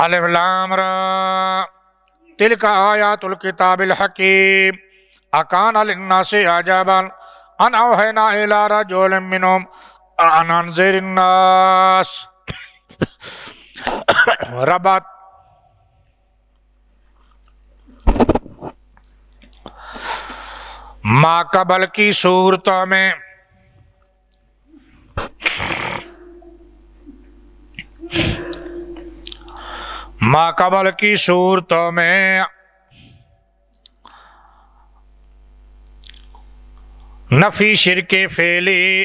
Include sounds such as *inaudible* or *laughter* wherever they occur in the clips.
علف لام را تلک آیات الكتاب الحکیم اکان لنناس عجبا ان اوہینا الى رجول منم ان انزر الناس ربط ما قبل کی صورتوں میں ماقبل کی صورتوں میں نفی شرک فیلی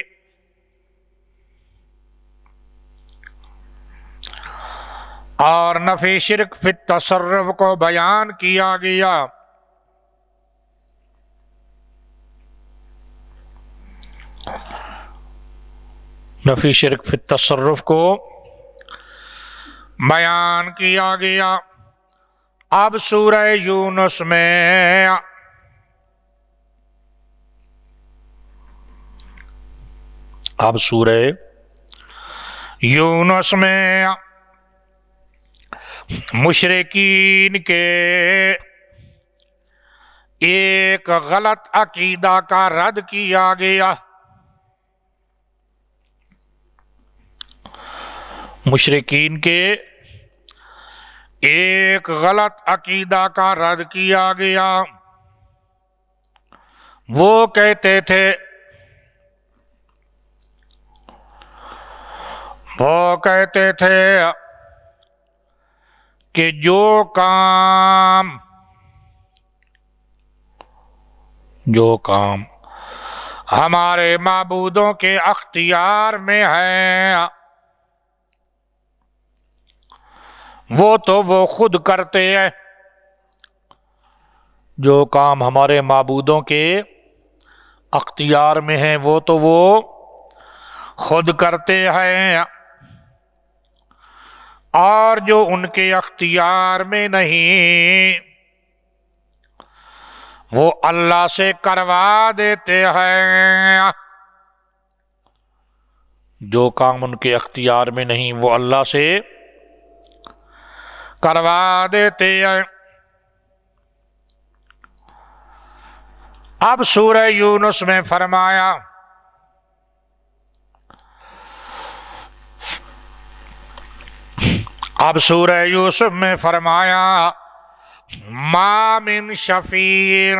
اور نفی شرک فی تصرف کو بیان کیا گیا نفی شرک فی تصرف کو بیان کیا گیا اب سورہ یونس میں اب سورہ یونس میں مشرقین کے ایک غلط عقیدہ کا رد کیا گیا مشرقین کے ایک غلط عقیدہ کا رد کیا گیا وہ کہتے تھے وہ کہتے تھے کہ جو کام جو کام ہمارے معبودوں کے اختیار میں ہے وہ تو وہ خود کرتے ہیں جو کام ہمارے معبودوں کے اختیار میں ہیں وہ تو وہ خود کرتے ہیں اور جو ان کے اختیار میں نہیں وہ اللہ سے کروا دیتے ہیں جو کام ان کے اختیار میں نہیں وہ اللہ سے کروا دیتے ہیں اب سورہ یونس میں فرمایا اب سورہ یوسف میں فرمایا مامن شفیر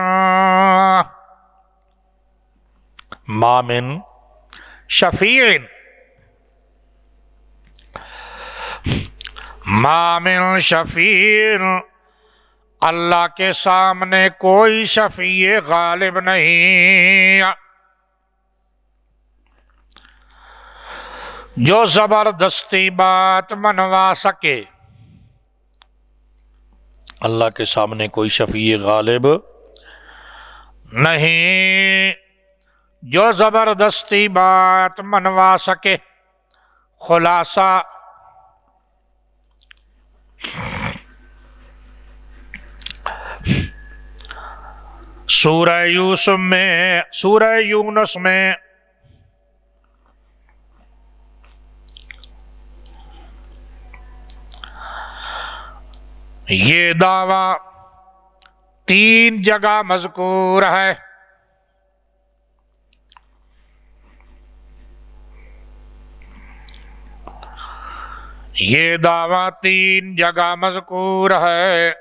مامن شفیر مامن شفیر اللہ کے سامنے کوئی شفیع غالب نہیں جو زبردستی بات منوا سکے اللہ کے سامنے کوئی شفیع غالب نہیں جو زبردستی بات منوا سکے خلاصہ سورہ یوسف میں سورہ یونس میں یہ دعویٰ تین جگہ مذکور ہے یہ دعویٰ تین جگہ مذکور ہے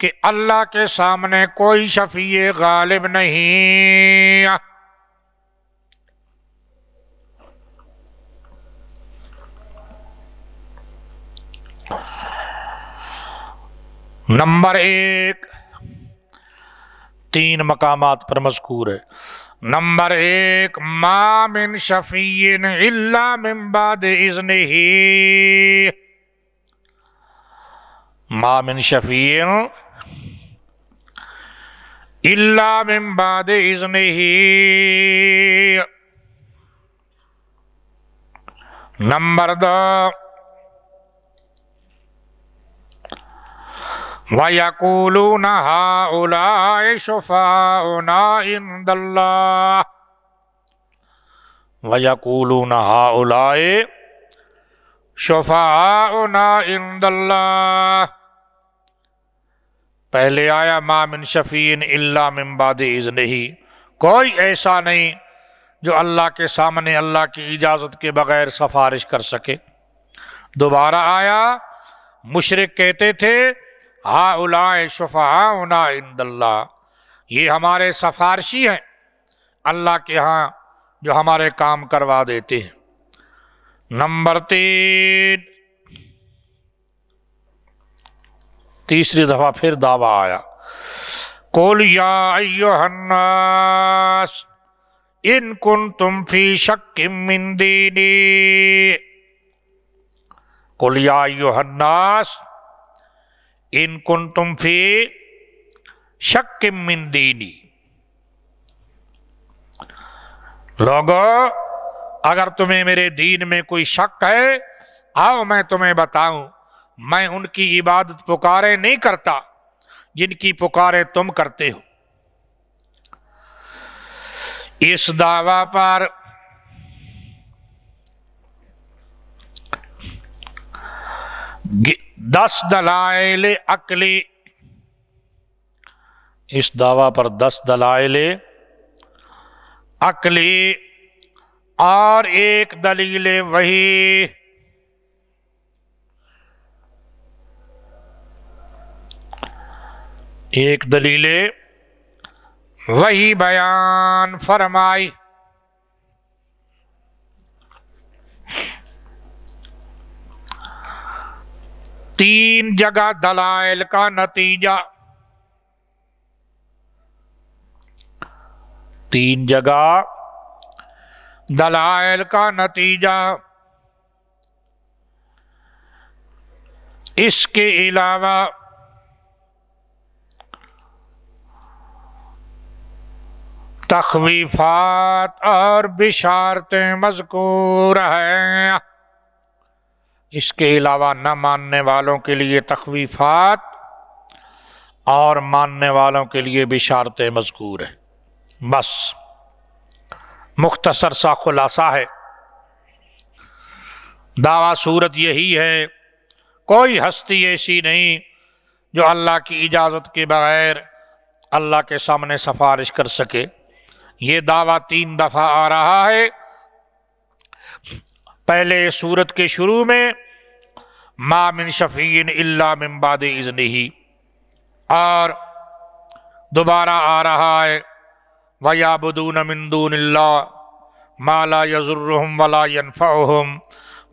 کہ اللہ کے سامنے کوئی شفیع غالب نہیں نمبر ایک تین مقامات پر مذکور ہے نمبر ایک ما مام شفیع دے از نہیں مام ان شفیع من بعد اذنہی نمبر دو وَيَقُولُونَ هَا أُولَاءِ شُفَاؤُنَا عِنْدَ اللَّهِ وَيَقُولُونَ هَا شُفَاؤُنَا عِنْدَ اللَّهِ پہلے آیا مَا مِن شَفِئِن إِلَّا مِن بَعْدِ اِذْنِهِ کوئی ایسا نہیں جو اللہ کے سامنے اللہ کی اجازت کے بغیر سفارش کر سکے دوبارہ آیا مشرق کہتے تھے ہلائے اند اللہ یہ ہمارے سفارشی ہیں اللہ کے ہاں جو ہمارے کام کروا دیتے ہیں نمبر تین تیسری دفعہ پھر دعویٰ آیا یا الناس ان کن تم فی شکم دینی کلیاس ان کن تم فی شک من دینی لوگو اگر تمہیں میرے دین میں کوئی شک ہے آؤ میں تمہیں بتاؤں میں ان کی عبادت پکارے نہیں کرتا جن کی پکارے تم کرتے ہو اس دعوی پر دس دلائل عقلی اس دعوی پر دس دلائل عقلی اور ایک دلیل وہی ایک دلیل وہی بیان فرمائی تین جگہ دلائل کا نتیجہ تین جگہ دلائل کا نتیجہ اس کے علاوہ تخویفات اور بشارتیں مذکور ہیں اس کے علاوہ نہ ماننے والوں کے لیے تخویفات اور ماننے والوں کے لیے بشارتیں مذکور ہیں بس مختصر سا خلاصہ ہے دعویٰ صورت یہی ہے کوئی ہستی ایسی نہیں جو اللہ کی اجازت کے بغیر اللہ کے سامنے سفارش کر سکے یہ دعویٰ تین دفعہ آ رہا ہے پہلے سورت کے شروع میں ما من شفین اللہ ممباد اذنہی اور دوبارہ آ رہا ہے لَا يَزُرُّهُمْ وَلَا یضرحم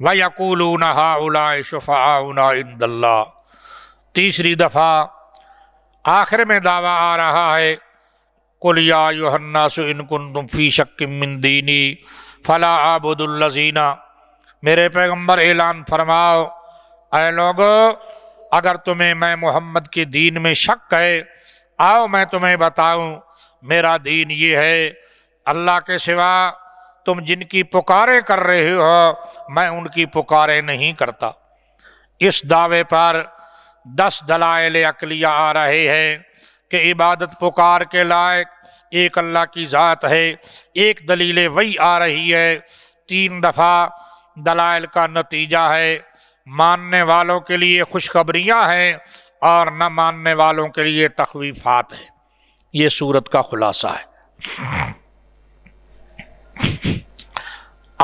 وَيَقُولُونَ هَا أُولَائِ شُفَعَاؤُنَا عِنْدَ اللَّهِ تیسری دفعہ آخر میں دعویٰ آ رہا ہے يَا یا إِن كُنْتُمْ فِي فی مِّن مدینی فَلَا عَبُدُ الَّذِينَ میرے پیغمبر اعلان فرماؤ اے لوگو اگر تمہیں میں محمد کے دین میں شک ہے آؤ میں تمہیں بتاؤں میرا دین یہ ہے اللہ کے سوا تم جن کی پکارے کر رہے ہو میں ان کی پکارے نہیں کرتا اس دعوے پر دس دلائل اقلیہ آ رہے ہیں کہ عبادت پکار کے لائق ایک اللہ کی ذات ہے ایک دلیل وہی آ رہی ہے تین دفعہ دلائل کا نتیجہ ہے ماننے والوں کے لیے خوشخبریاں ہیں اور نہ ماننے والوں کے لیے تخویفات ہیں یہ صورت کا خلاصہ ہے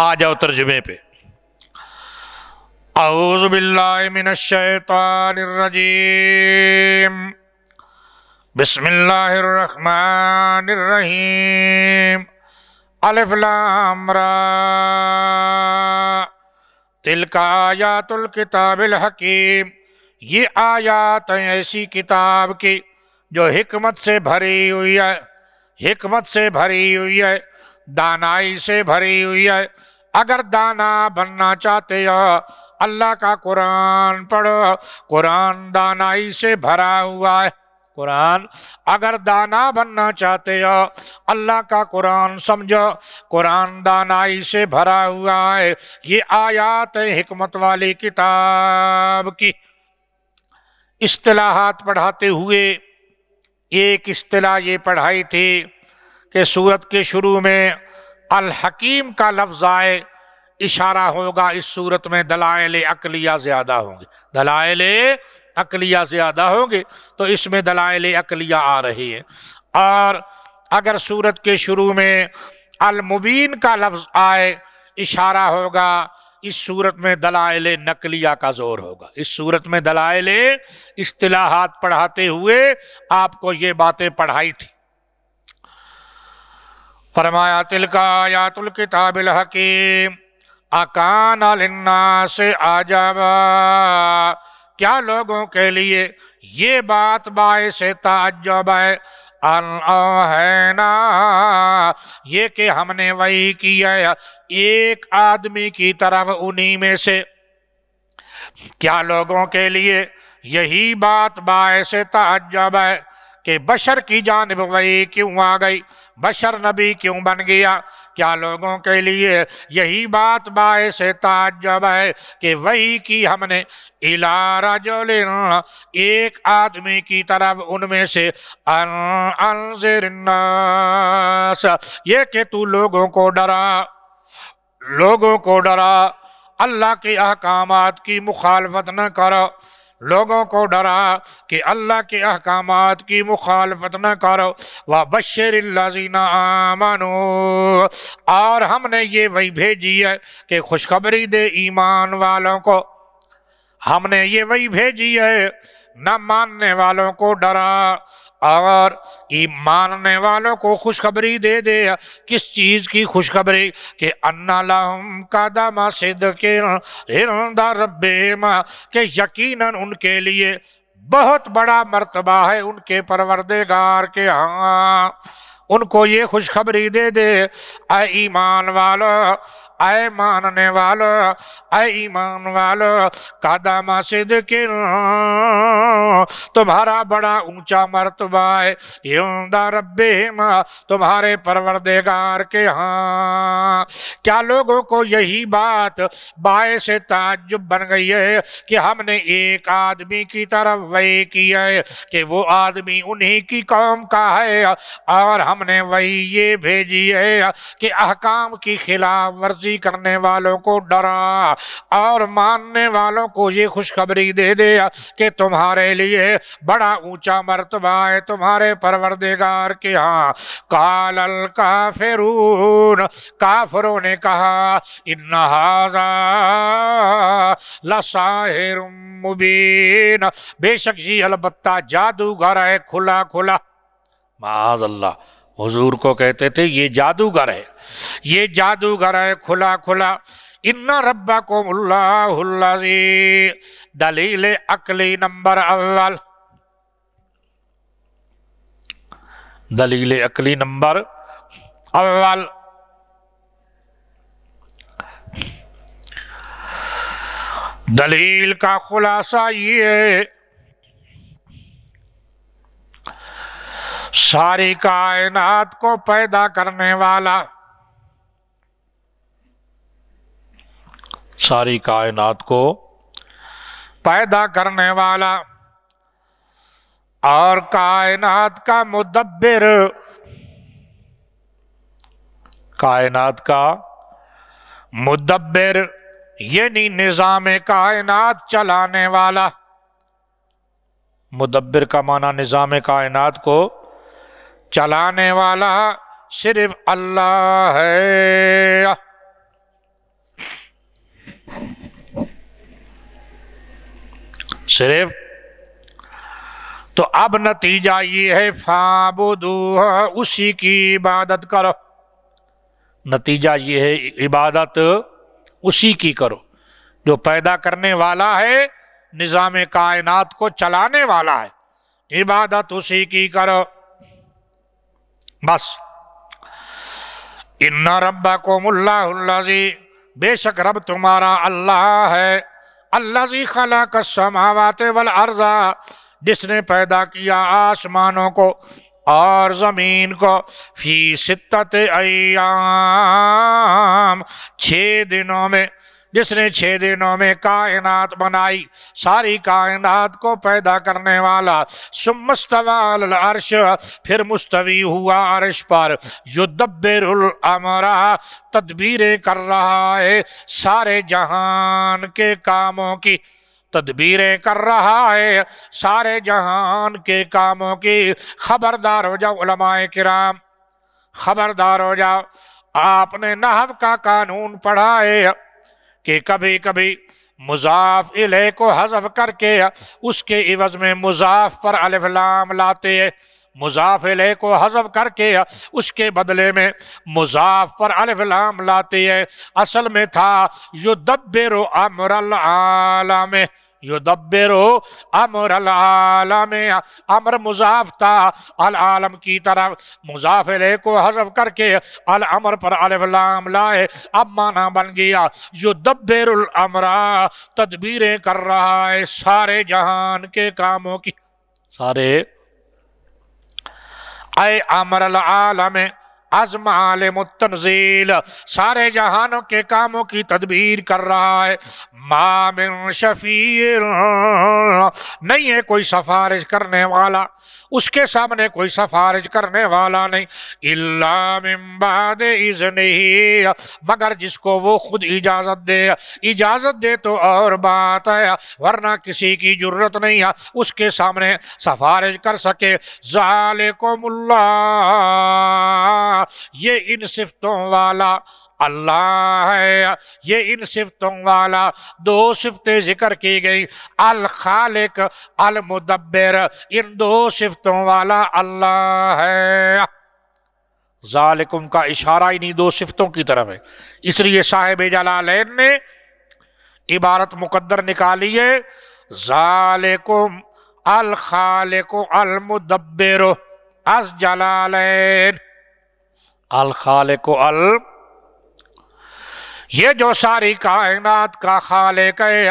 آ جاؤ ترجمے پہ اعوذ باللہ من الشیطان الرجیم بسم اللہ الرحمن الرحیم لام را تل کا آیات الکتاب الحکیم یہ آیات ہیں ایسی کتاب کی جو حکمت سے بھری ہوئی ہے حکمت سے بھری ہوئی ہے دانائی سے بھری ہوئی ہے اگر دانا بننا چاہتے ہو اللہ کا قرآن پڑھو قرآن دانائی سے بھرا ہوا ہے قرآن اگر دانا بننا چاہتے ہو اللہ کا قرآن سمجھو قرآن دانائی سے بھرا ہوا ہے یہ آیات حکمت والی کتاب کی اصطلاحات پڑھاتے ہوئے ایک اصطلاح یہ پڑھائی تھی کہ سورت کے شروع میں الحکیم کا لفظ آئے اشارہ ہوگا اس صورت میں دلائل عقلیہ زیادہ ہوں گے دلائل عقلیہ زیادہ ہوں گے تو اس میں دلائل عقلیہ آ رہی ہے اور اگر سورت کے شروع میں المبین کا لفظ آئے اشارہ ہوگا اس صورت میں دلائل نقلیہ کا زور ہوگا اس صورت میں دلائل اصطلاحات پڑھاتے ہوئے آپ کو یہ باتیں پڑھائی تھی فرمایا آیات الکتاب الحکیم اکان للناس آج کیا لوگوں کے لیے یہ بات باعث تعجب ہے یہ کہ ہم نے کیا ایک آدمی کی طرف انہی میں سے کیا لوگوں کے لیے یہی بات باعث تعجب ہے کہ بشر کی جانب وہی کیوں آ گئی بشر نبی کیوں بن گیا کیا لوگوں کے لیے یہی بات باعث تعجب ہے کہ وہی کی ہم نے ایک آدمی کی طرف ان میں سے الناس یہ کہ تو لوگوں کو ڈرا لوگوں کو ڈرا اللہ کے احکامات کی مخالفت نہ کرو لوگوں کو ڈرا کہ اللہ کے احکامات کی مخالفت نہ کرو و بشر اللہ زینا اور ہم نے یہ وہی بھیجی ہے کہ خوشخبری دے ایمان والوں کو ہم نے یہ وہی بھیجی ہے نہ ماننے والوں کو ڈرا اور ایماننے والوں کو خوشخبری دے دے کس چیز کی خوشخبری کہ لہم قدم دما سد رب کہ یقیناً ان کے لیے بہت بڑا مرتبہ ہے ان کے پروردگار کے ہاں ان کو یہ خوشخبری دے دے اے ایمان والا اے ماننے اے ایمان قدم صدق تمہارا بڑا اونچا مرتبہ ہے یوندہ رب تمہارے پروردگار کے ہاں کیا لوگوں کو یہی بات باعث سے تعجب بن گئی ہے کہ ہم نے ایک آدمی کی طرف وہی کی ہے کہ وہ آدمی انہی کی قوم کا ہے اور ہم نے وہی یہ بھیجی ہے کہ احکام کی خلاف ورزی راضی کرنے والوں کو ڈرا اور ماننے والوں کو یہ خوشخبری دے دیا کہ تمہارے لیے بڑا اونچا مرتبہ ہے تمہارے پروردگار کے ہاں کال الکافرون کافروں نے کہا انہازا لساہر مبین بے شک یہ البتہ جادوگر ہے کھلا کھلا معاذ اللہ حضور کو کہتے تھے یہ جادوگر ہے یہ جادوگر ہے کھلا کھلا ربا کو اللہ دلیل اکلی نمبر اول دلیل اکلی نمبر اول دلیل کا خلاصہ یہ ساری کائنات کو پیدا کرنے والا ساری کائنات کو پیدا کرنے والا اور کائنات کا مدبر کائنات کا مدبر یعنی نظام کائنات چلانے والا مدبر کا معنی نظام کائنات کو چلانے والا صرف اللہ ہے صرف تو اب نتیجہ یہ ہے فابدو اسی کی عبادت کرو نتیجہ یہ ہے عبادت اسی کی کرو جو پیدا کرنے والا ہے نظام کائنات کو چلانے والا ہے عبادت اسی کی کرو بس ان رب کو ملا جی بے شک رب تمہارا اللہ ہے اللہ جی خلا کا سماوات جس نے پیدا کیا آسمانوں کو اور زمین کو فی ستت ایام چھ دنوں میں جس نے چھ دنوں میں کائنات بنائی ساری کائنات کو پیدا کرنے والا العرش پھر مستوی ہوا عرش پر یدبر تدبیریں کر رہا ہے سارے جہان کے کاموں کی تدبیریں کر رہا ہے سارے جہان کے کاموں کی خبردار ہو جاؤ علماء کرام خبردار ہو جاؤ آپ نے نحو کا قانون پڑھا ہے کہ کبھی کبھی مضاف علیہ کو حزب کر کے اس کے عوض میں مضاف پر لام لاتے ہیں مضاف علیہ کو حضب کر کے اس کے بدلے میں مضاف پر لام لاتے ہیں اصل میں تھا یدبر امر العالم امر العالم امر تھا العالم کی طرف مضافر کو حضب کر کے العمر پر علف لام لائے اب مانا بن گیا یدبر الامر تدبیریں کر رہا ہے سارے جہان کے کاموں کی سارے اے امر العالم عزم عالم التنزیل سارے جہانوں کے کاموں کی تدبیر کر رہا ہے من شفیر نہیں ہے کوئی سفارش کرنے والا اس کے سامنے کوئی سفارش کرنے والا نہیں اللہ من بعد اذنہی مگر جس کو وہ خود اجازت دے اجازت دے تو اور بات ہے ورنہ کسی کی جرت نہیں ہے اس کے سامنے سفارش کر سکے ذالکم اللہ یہ ان صفتوں والا اللہ ہے یہ ان صفتوں والا دو صفتیں ذکر کی گئیں الخالق المدبر ان دو صفتوں والا اللہ ہے ذالکم کا اشارہ دو صفتوں کی طرف ہے اس لیے صاحب جلالین نے عبارت مقدر نکالی ہے الخالق المدبر از جلالین الخالق المدبر یہ جو ساری کائنات کا خالق ہے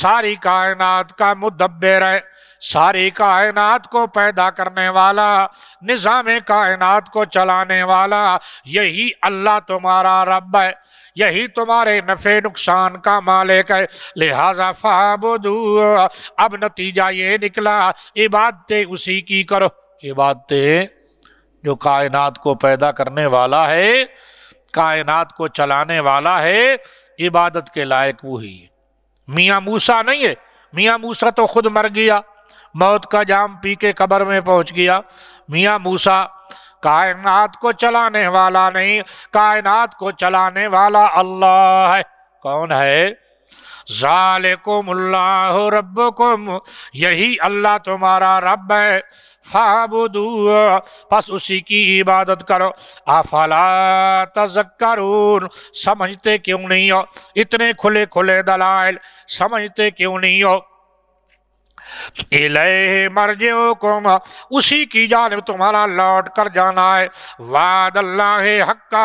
ساری کائنات کا مدبر ہے ساری کائنات کو پیدا کرنے والا نظام کائنات کو چلانے والا یہی اللہ تمہارا رب ہے یہی تمہارے نفع نقصان کا مالک ہے لہٰذا اب نتیجہ یہ نکلا عبادتیں اسی کی کرو عبادتیں جو کائنات کو پیدا کرنے والا ہے کائنات کو چلانے والا ہے عبادت کے لائق وہی ہے میاں موسا نہیں ہے میاں موسا تو خود مر گیا موت کا جام پی کے قبر میں پہنچ گیا میاں موسا کائنات کو چلانے والا نہیں کائنات کو چلانے والا اللہ ہے کون ہے ذالکم اللہ ربکم یہی اللہ تمہارا رب ہے فابدو پس اسی کی عبادت کرو افلا تذکرون سمجھتے کیوں نہیں ہو اتنے کھلے کھلے دلائل سمجھتے کیوں نہیں ہو الیہ مرجعکم کم اسی کی جانب تمہارا لوٹ کر جانا ہے وعد اللہ حقا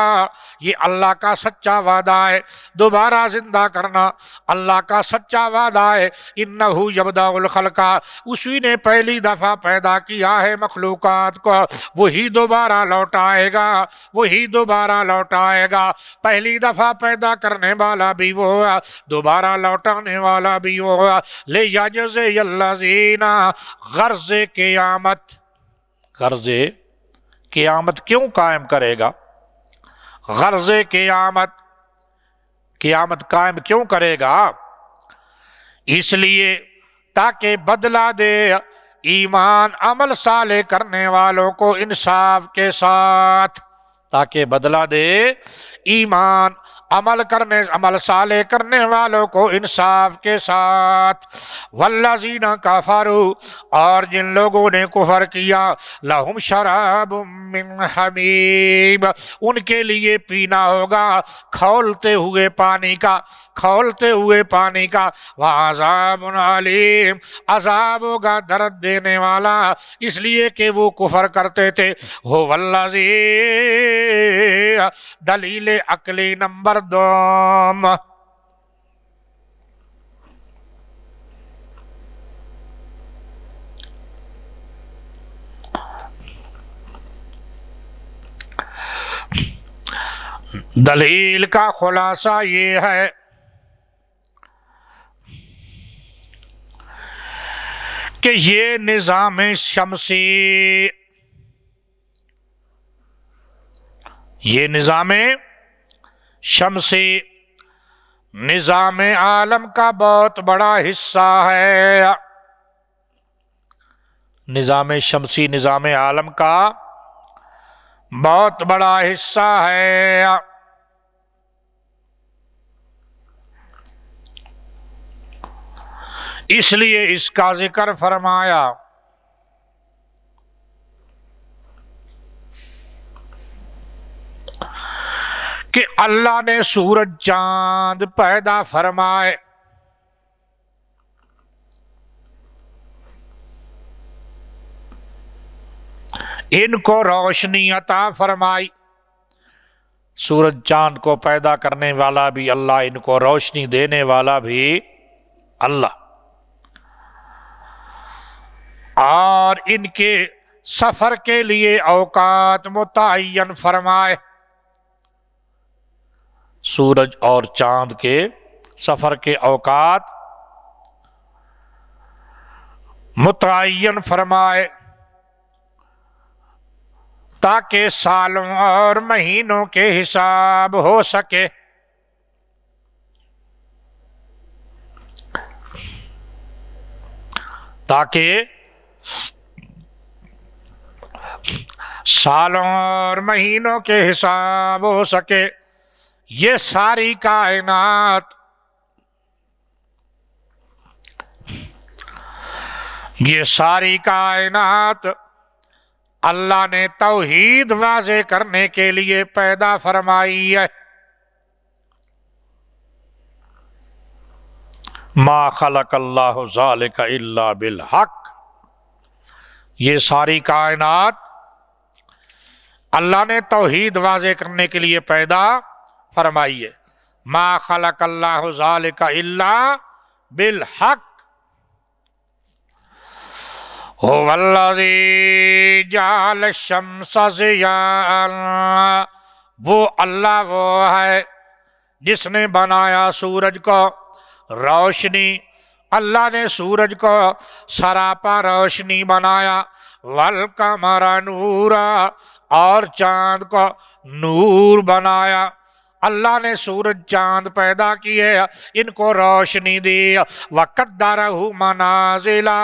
یہ اللہ کا سچا وعدہ ہے دوبارہ زندہ کرنا اللہ کا سچا وعدہ ہے انہو یبدع الخلقہ اسی نے پہلی دفعہ پیدا کیا ہے مخلوقات کو وہی دوبارہ لوٹ آئے گا وہی دوبارہ لوٹ آئے گا پہلی دفعہ پیدا کرنے والا بھی وہ ہوا دوبارہ لوٹانے والا بھی وہ ہوا لے یا جزے اللہ غرضے غرض قیامت غرض قیامت کیوں قائم کرے گا غرض قیامت قیامت قائم کیوں کرے گا اس لیے تاکہ بدلا دے ایمان عمل صالح کرنے والوں کو انصاف کے ساتھ تاکہ بدلا دے ایمان عمل کرنے عمل صالح کرنے والوں کو انصاف کے ساتھ والذین زینہ اور جن لوگوں نے کفر کیا لہم شراب من حمیب ان کے لیے پینا ہوگا کھولتے ہوئے پانی کا کھولتے ہوئے پانی کا وعذاب علیم عذاب ہوگا درد دینے والا اس لیے کہ وہ کفر کرتے تھے ہو و دلیل عقلی نمبر مردم دلیل کا خلاصہ یہ ہے کہ یہ نظام شمسی یہ نظام شمسی نظام عالم کا بہت بڑا حصہ ہے نظام شمسی نظام عالم کا بہت بڑا حصہ ہے اس لیے اس کا ذکر فرمایا کہ اللہ نے سورج چاند پیدا فرمائے ان کو روشنی عطا فرمائی سورج چاند کو پیدا کرنے والا بھی اللہ ان کو روشنی دینے والا بھی اللہ اور ان کے سفر کے لیے اوقات متعین فرمائے سورج اور چاند کے سفر کے اوقات متعین فرمائے تاکہ سالوں اور مہینوں کے حساب ہو سکے تاکہ سالوں اور مہینوں کے حساب ہو سکے یہ ساری کائنات یہ ساری کائنات اللہ نے توحید واضح کرنے کے لیے پیدا فرمائی ہے ما خلق اللہ ذالک الا بالحق یہ ساری کائنات اللہ نے توحید واضح کرنے کے لیے پیدا فرمائیے ما خلق اللہ ذالک اللہ بالحق ہو ہے جس نے بنایا سورج کو روشنی اللہ نے سورج کو سراپا روشنی بنایا ولکمر نورا اور چاند کو نور بنایا اللہ نے سورج چاند پیدا کیے ان کو روشنی دی وقت دارہ منازلہ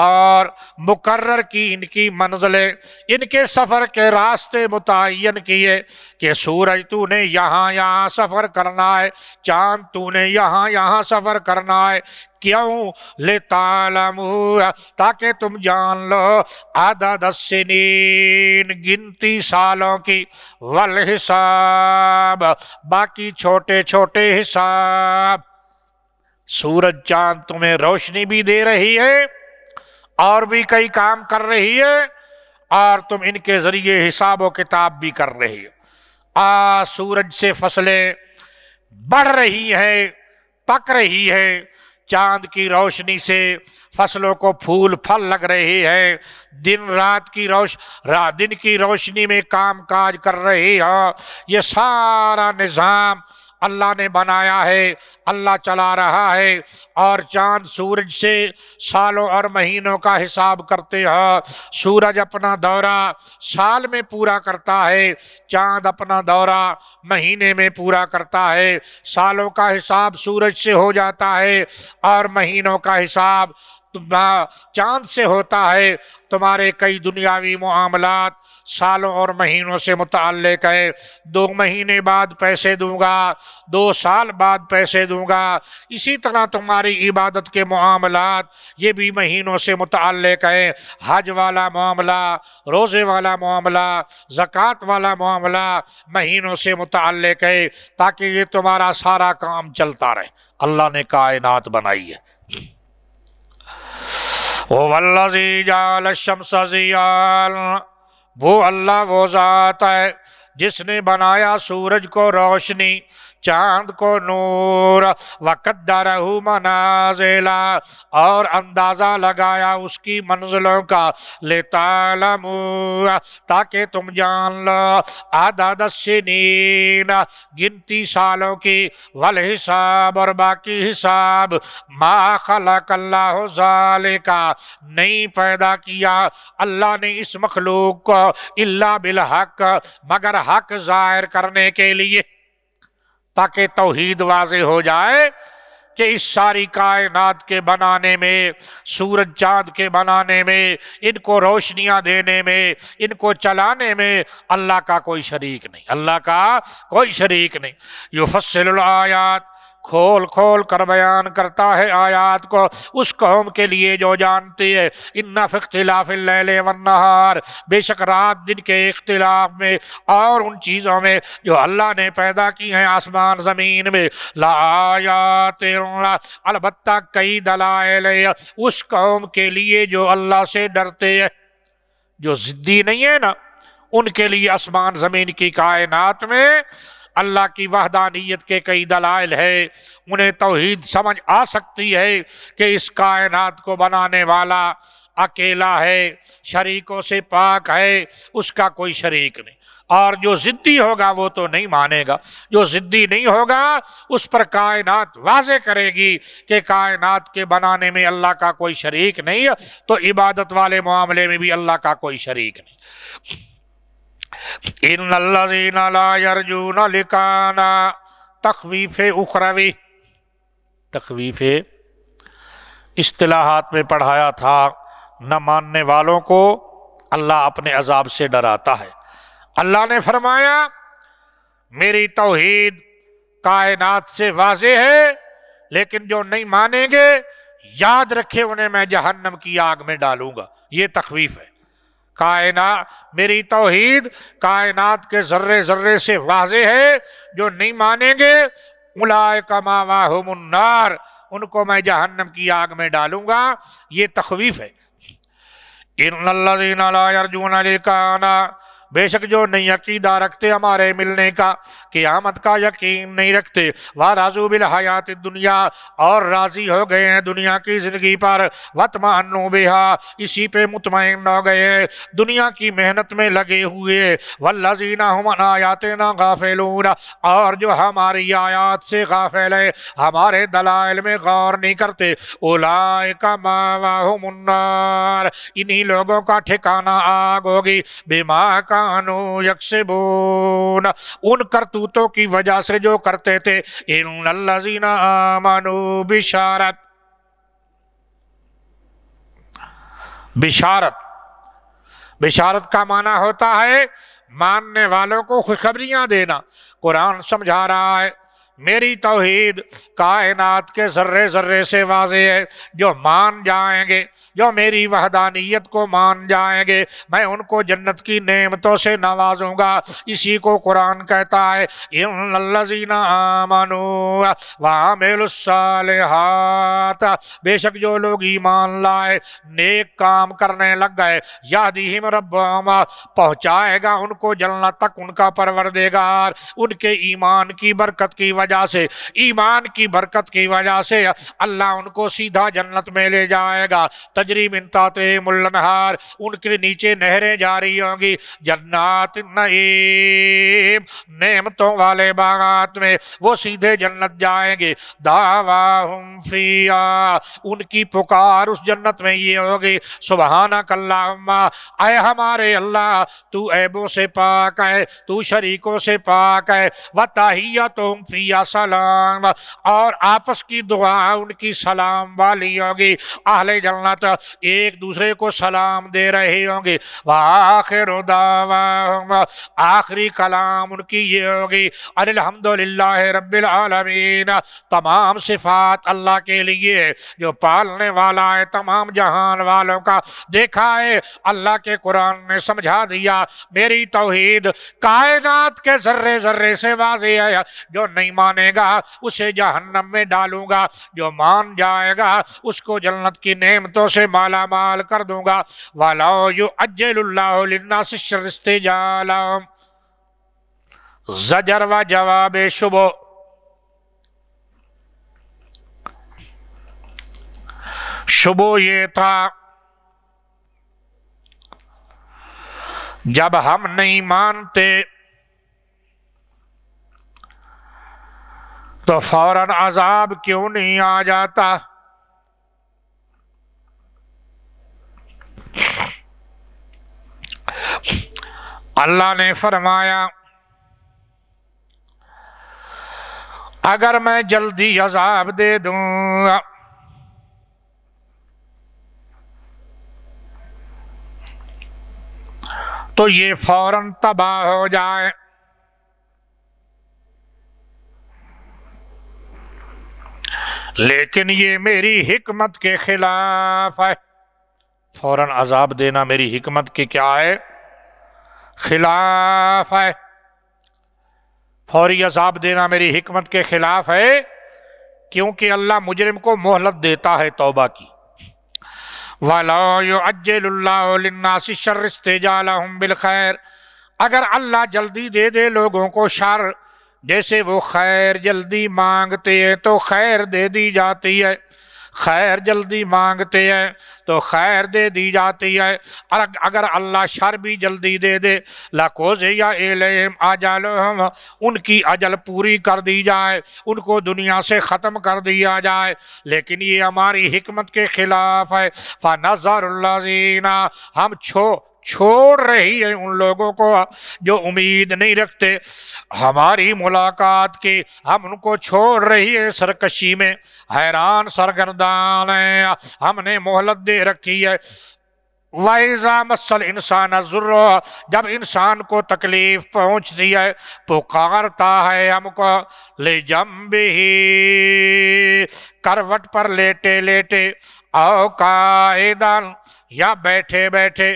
اور مقرر کی ان کی منزلیں ان کے سفر کے راستے متعین کیے کہ سورج تو نے یہاں یہاں سفر کرنا ہے چاند تو نے یہاں یہاں سفر کرنا ہے کیوں تاکہ تم جان لو گنتی سالوں کی باقی چھوٹے چھوٹے حساب سورج چاند تمہیں روشنی بھی دے رہی ہے اور بھی کئی کام کر رہی ہے اور تم ان کے ذریعے حساب و کتاب بھی کر رہی آ سورج سے فصلیں بڑھ رہی ہیں پک رہی ہے چاند کی روشنی سے فصلوں کو پھول پھل لگ رہی ہے دن رات کی روش دن کی روشنی میں کام کاج کر رہی ہوں یہ سارا نظام اللہ نے بنایا ہے اللہ چلا رہا ہے اور چاند سورج سے سالوں اور مہینوں کا حساب کرتے ہیں سورج اپنا دورہ سال میں پورا کرتا ہے چاند اپنا دورہ مہینے میں پورا کرتا ہے سالوں کا حساب سورج سے ہو جاتا ہے اور مہینوں کا حساب چاند سے ہوتا ہے تمہارے کئی دنیاوی معاملات سالوں اور مہینوں سے متعلق ہے دو مہینے بعد پیسے دوں گا دو سال بعد پیسے دوں گا اسی طرح تمہاری عبادت کے معاملات یہ بھی مہینوں سے متعلق ہے حج والا معاملہ روزے والا معاملہ زکوٰۃ والا معاملہ مہینوں سے متعلق ہے تاکہ یہ تمہارا سارا کام چلتا رہے اللہ نے کائنات بنائی ہے وہ اللہ وہ ذات ہے جس نے بنایا سورج کو روشنی چاند کو نور وقت دارہ منازلہ اور اندازہ لگایا اس کی منزلوں کا لالمور تاکہ تم جان لو سنین گنتی سالوں کی والحساب اور باقی حساب ما خلق اللہ کا نہیں پیدا کیا اللہ نے اس مخلوق کو اللہ بالحق مگر حق ظاہر کرنے کے لیے تاکہ توحید واضح ہو جائے کہ اس ساری کائنات کے بنانے میں سورج چاند کے بنانے میں ان کو روشنیاں دینے میں ان کو چلانے میں اللہ کا کوئی شریک نہیں اللہ کا کوئی شریک نہیں یو فصل العیات کھول کھول کر بیان کرتا ہے آیات کو اس قوم کے لیے جو ہے ہیں انف اختلاف لنحار بے شک رات دن کے اختلاف میں اور ان چیزوں میں جو اللہ نے پیدا کی ہیں آسمان زمین میں لایات روا البتہ کئی دلائل اس قوم کے لیے جو اللہ سے ڈرتے ہیں جو ضدی نہیں ہے نا ان کے لیے آسمان زمین کی کائنات میں اللہ کی وحدانیت کے کئی دلائل ہے انہیں توحید سمجھ آ سکتی ہے کہ اس کائنات کو بنانے والا اکیلا ہے شریکوں سے پاک ہے اس کا کوئی شریک نہیں اور جو ضدی ہوگا وہ تو نہیں مانے گا جو ضدی نہیں ہوگا اس پر کائنات واضح کرے گی کہ کائنات کے بنانے میں اللہ کا کوئی شریک نہیں تو عبادت والے معاملے میں بھی اللہ کا کوئی شریک نہیں ان لا لکانا تخویف اخروی تخویف اصطلاحات میں پڑھایا تھا نہ ماننے والوں کو اللہ اپنے عذاب سے ڈراتا ہے اللہ نے فرمایا میری توحید کائنات سے واضح ہے لیکن جو نہیں مانیں گے یاد رکھے انہیں میں جہنم کی آگ میں ڈالوں گا یہ تخویف ہے کائنات میری توحید کائنات کے ذرے ذرے سے واضح ہے جو نہیں مانیں گے ملائے کما ہو ان کو میں جہنم کی آگ میں ڈالوں گا یہ تخویف ہے بے شک جو نہیں عقیدہ رکھتے ہمارے ملنے کا قیامت کا یقین نہیں رکھتے واہ رازو بالحیات دنیا اور راضی ہو گئے ہیں دنیا کی زندگی پر وطمنو بِهَا اسی پہ مطمئن ہو گئے ہیں دنیا کی محنت میں لگے ہوئے و لذینہ ہم غَافِلُونَ اور جو ہماری آیات سے غافل ہیں ہمارے دلائل میں غور نہیں کرتے اُلَائِكَ مَا وَهُمُ النَّار انہی لوگوں کا ٹھکانہ ہوگی بیمار کا کانو یکسبون ان کرتوتوں کی وجہ سے جو کرتے تھے ان آمانو بشارت بشارت بشارت کا معنی ہوتا ہے ماننے والوں کو خوشخبریاں دینا قرآن سمجھا رہا ہے میری توحید کائنات کے ذرے ذرے سے واضح ہے جو مان جائیں گے جو میری وحدانیت کو مان جائیں گے میں ان کو جنت کی نعمتوں سے نوازوں گا اسی کو قرآن کہتا ہے منو و محت جو لوگ ایمان لائے نیک کام کرنے لگ گئے یا رب ربعمہ پہنچائے گا ان کو جلنا تک ان کا پرور دے گا ان کے ایمان کی برکت کی وجہ وجہ سے ایمان کی برکت کی وجہ سے اللہ ان کو سیدھا جنت میں لے جائے گا ان ملنہار کے نیچے نہریں جاری ہوں گی جنات نعیم نعمتوں والے باغات میں وہ سیدھے جنت جائیں گے دعواہم فیا ان کی پکار اس جنت میں یہ ہوگی سبحانک اللہم اے ہمارے اللہ تو عیبوں سے پاک ہے تو شریکوں سے پاک ہے سلام اور آپس کی دعا ان کی سلام والی ہوگی جنت ایک دوسرے کو سلام دے رہی ہوں گی آخر آخری کلام ان کی یہ ہوگی الحمدللہ رب العالمین تمام صفات اللہ کے لیے جو پالنے والا ہے تمام جہان والوں کا دیکھا ہے اللہ کے قرآن نے سمجھا دیا میری توحید کائنات کے ذرے ذرے سے واضح ہے جو نہیں مان مانے گا اسے جہنم میں ڈالوں گا جو مان جائے گا اس کو جنت کی نعمتوں سے مالا مال کر دوں گا زجر و جواب شبو شبو یہ تھا جب ہم نہیں مانتے تو فوراً عذاب کیوں نہیں آ جاتا اللہ نے فرمایا اگر میں جلدی عذاب دے دوں تو یہ فوراً تباہ ہو جائے لیکن یہ میری حکمت کے خلاف ہے فوراً عذاب دینا میری حکمت کی کیا ہے فوری عذاب دینا میری حکمت کے خلاف ہے کیونکہ اللہ مجرم کو محلت دیتا ہے توبہ کی اگر اللہ جلدی دے دے لوگوں کو شر جیسے وہ خیر جلدی مانگتے ہیں تو خیر دے دی جاتی ہے خیر جلدی مانگتے ہیں تو خیر دے دی جاتی ہے اگر اللہ شر بھی جلدی دے دے لکھوزیہم ان کی اجل پوری کر دی جائے ان کو دنیا سے ختم کر دیا جائے لیکن یہ ہماری حکمت کے خلاف ہے فنظر زر اللہ زینہ ہم چھو چھوڑ رہی ہے ان لوگوں کو جو امید نہیں رکھتے ہماری ملاقات کی ہم ان کو چھوڑ رہی ہے سرکشی میں حیران سرگردان ہم نے مہلت دے رکھی ہے وَعِذَا مسل انسان ذرا جب انسان کو تکلیف پہنچتی ہے پکارتا ہے ہم کو لے جم بھی کروٹ پر لیٹے لیٹے او قائدان یا بیٹھے بیٹھے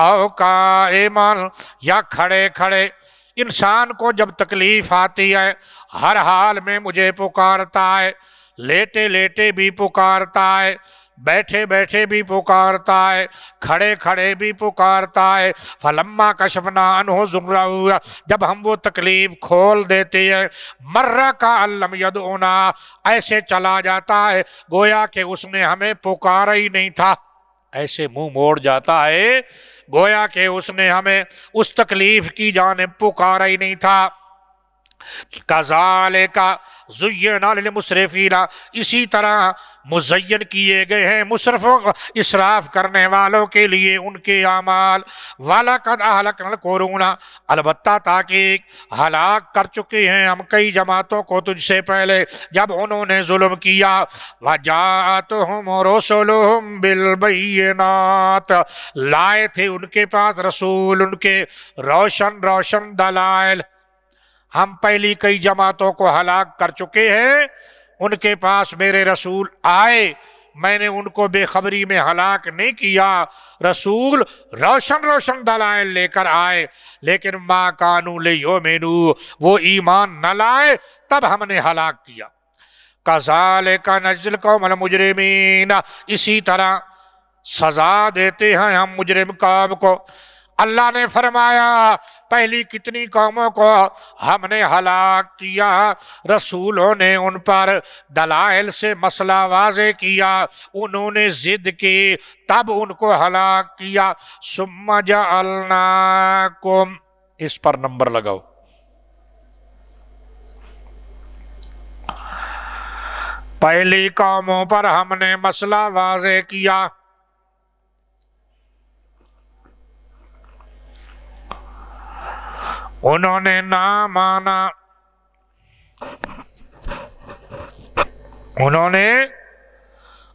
او کا یا کھڑے کھڑے انسان کو جب تکلیف آتی ہے ہر حال میں مجھے پکارتا ہے لیٹے لیٹے بھی پکارتا ہے بیٹھے بیٹھے بھی پکارتا ہے کھڑے کھڑے بھی پکارتا ہے فلما کشفنا انہو زمرہ ہوا جب ہم وہ تکلیف کھول دیتے ہیں مرہ کا علم ید ایسے چلا جاتا ہے گویا کہ اس نے ہمیں پکارا ہی نہیں تھا ایسے منہ موڑ جاتا ہے گویا کہ اس نے ہمیں اس تکلیف کی جانب پکارا ہی نہیں تھا کزال کا ذمر فینا اسی طرح مزین کیے گئے ہیں مصرف اسراف کرنے والوں کے لیے ان کے اعمال والا قد دا کورونا البتہ تاکیق ہلاک کر چکے ہیں ہم کئی جماعتوں کو تجھ سے پہلے جب انہوں نے ظلم کیا وَجَاتُهُمْ رُسُلُهُمْ بِالْبَيِّنَاتِ لائے تھے ان کے پاس رسول ان کے روشن روشن دلائل ہم پہلی کئی جماعتوں کو ہلاک کر چکے ہیں ان کے پاس میرے رسول آئے میں نے ان کو بے خبری میں ہلاک نہیں کیا رسول روشن روشن دلائل لے کر آئے لیکن ماں کانو لے ہو مینو وہ ایمان نہ لائے تب ہم نے ہلاک کیا کزال کا نزل کو مل مجرمین اسی طرح سزا دیتے ہیں ہم مجرم قوم کو اللہ نے فرمایا پہلی کتنی قوموں کو ہم نے ہلاک کیا رسولوں نے ان پر دلائل سے مسئلہ واضح کیا انہوں نے کی تب ان کو ہلاک کیا سم اللہ کو اس پر نمبر لگاؤ پہلی قوموں پر ہم نے مسئلہ واضح کیا انہوں نے نہ مانا انہوں نے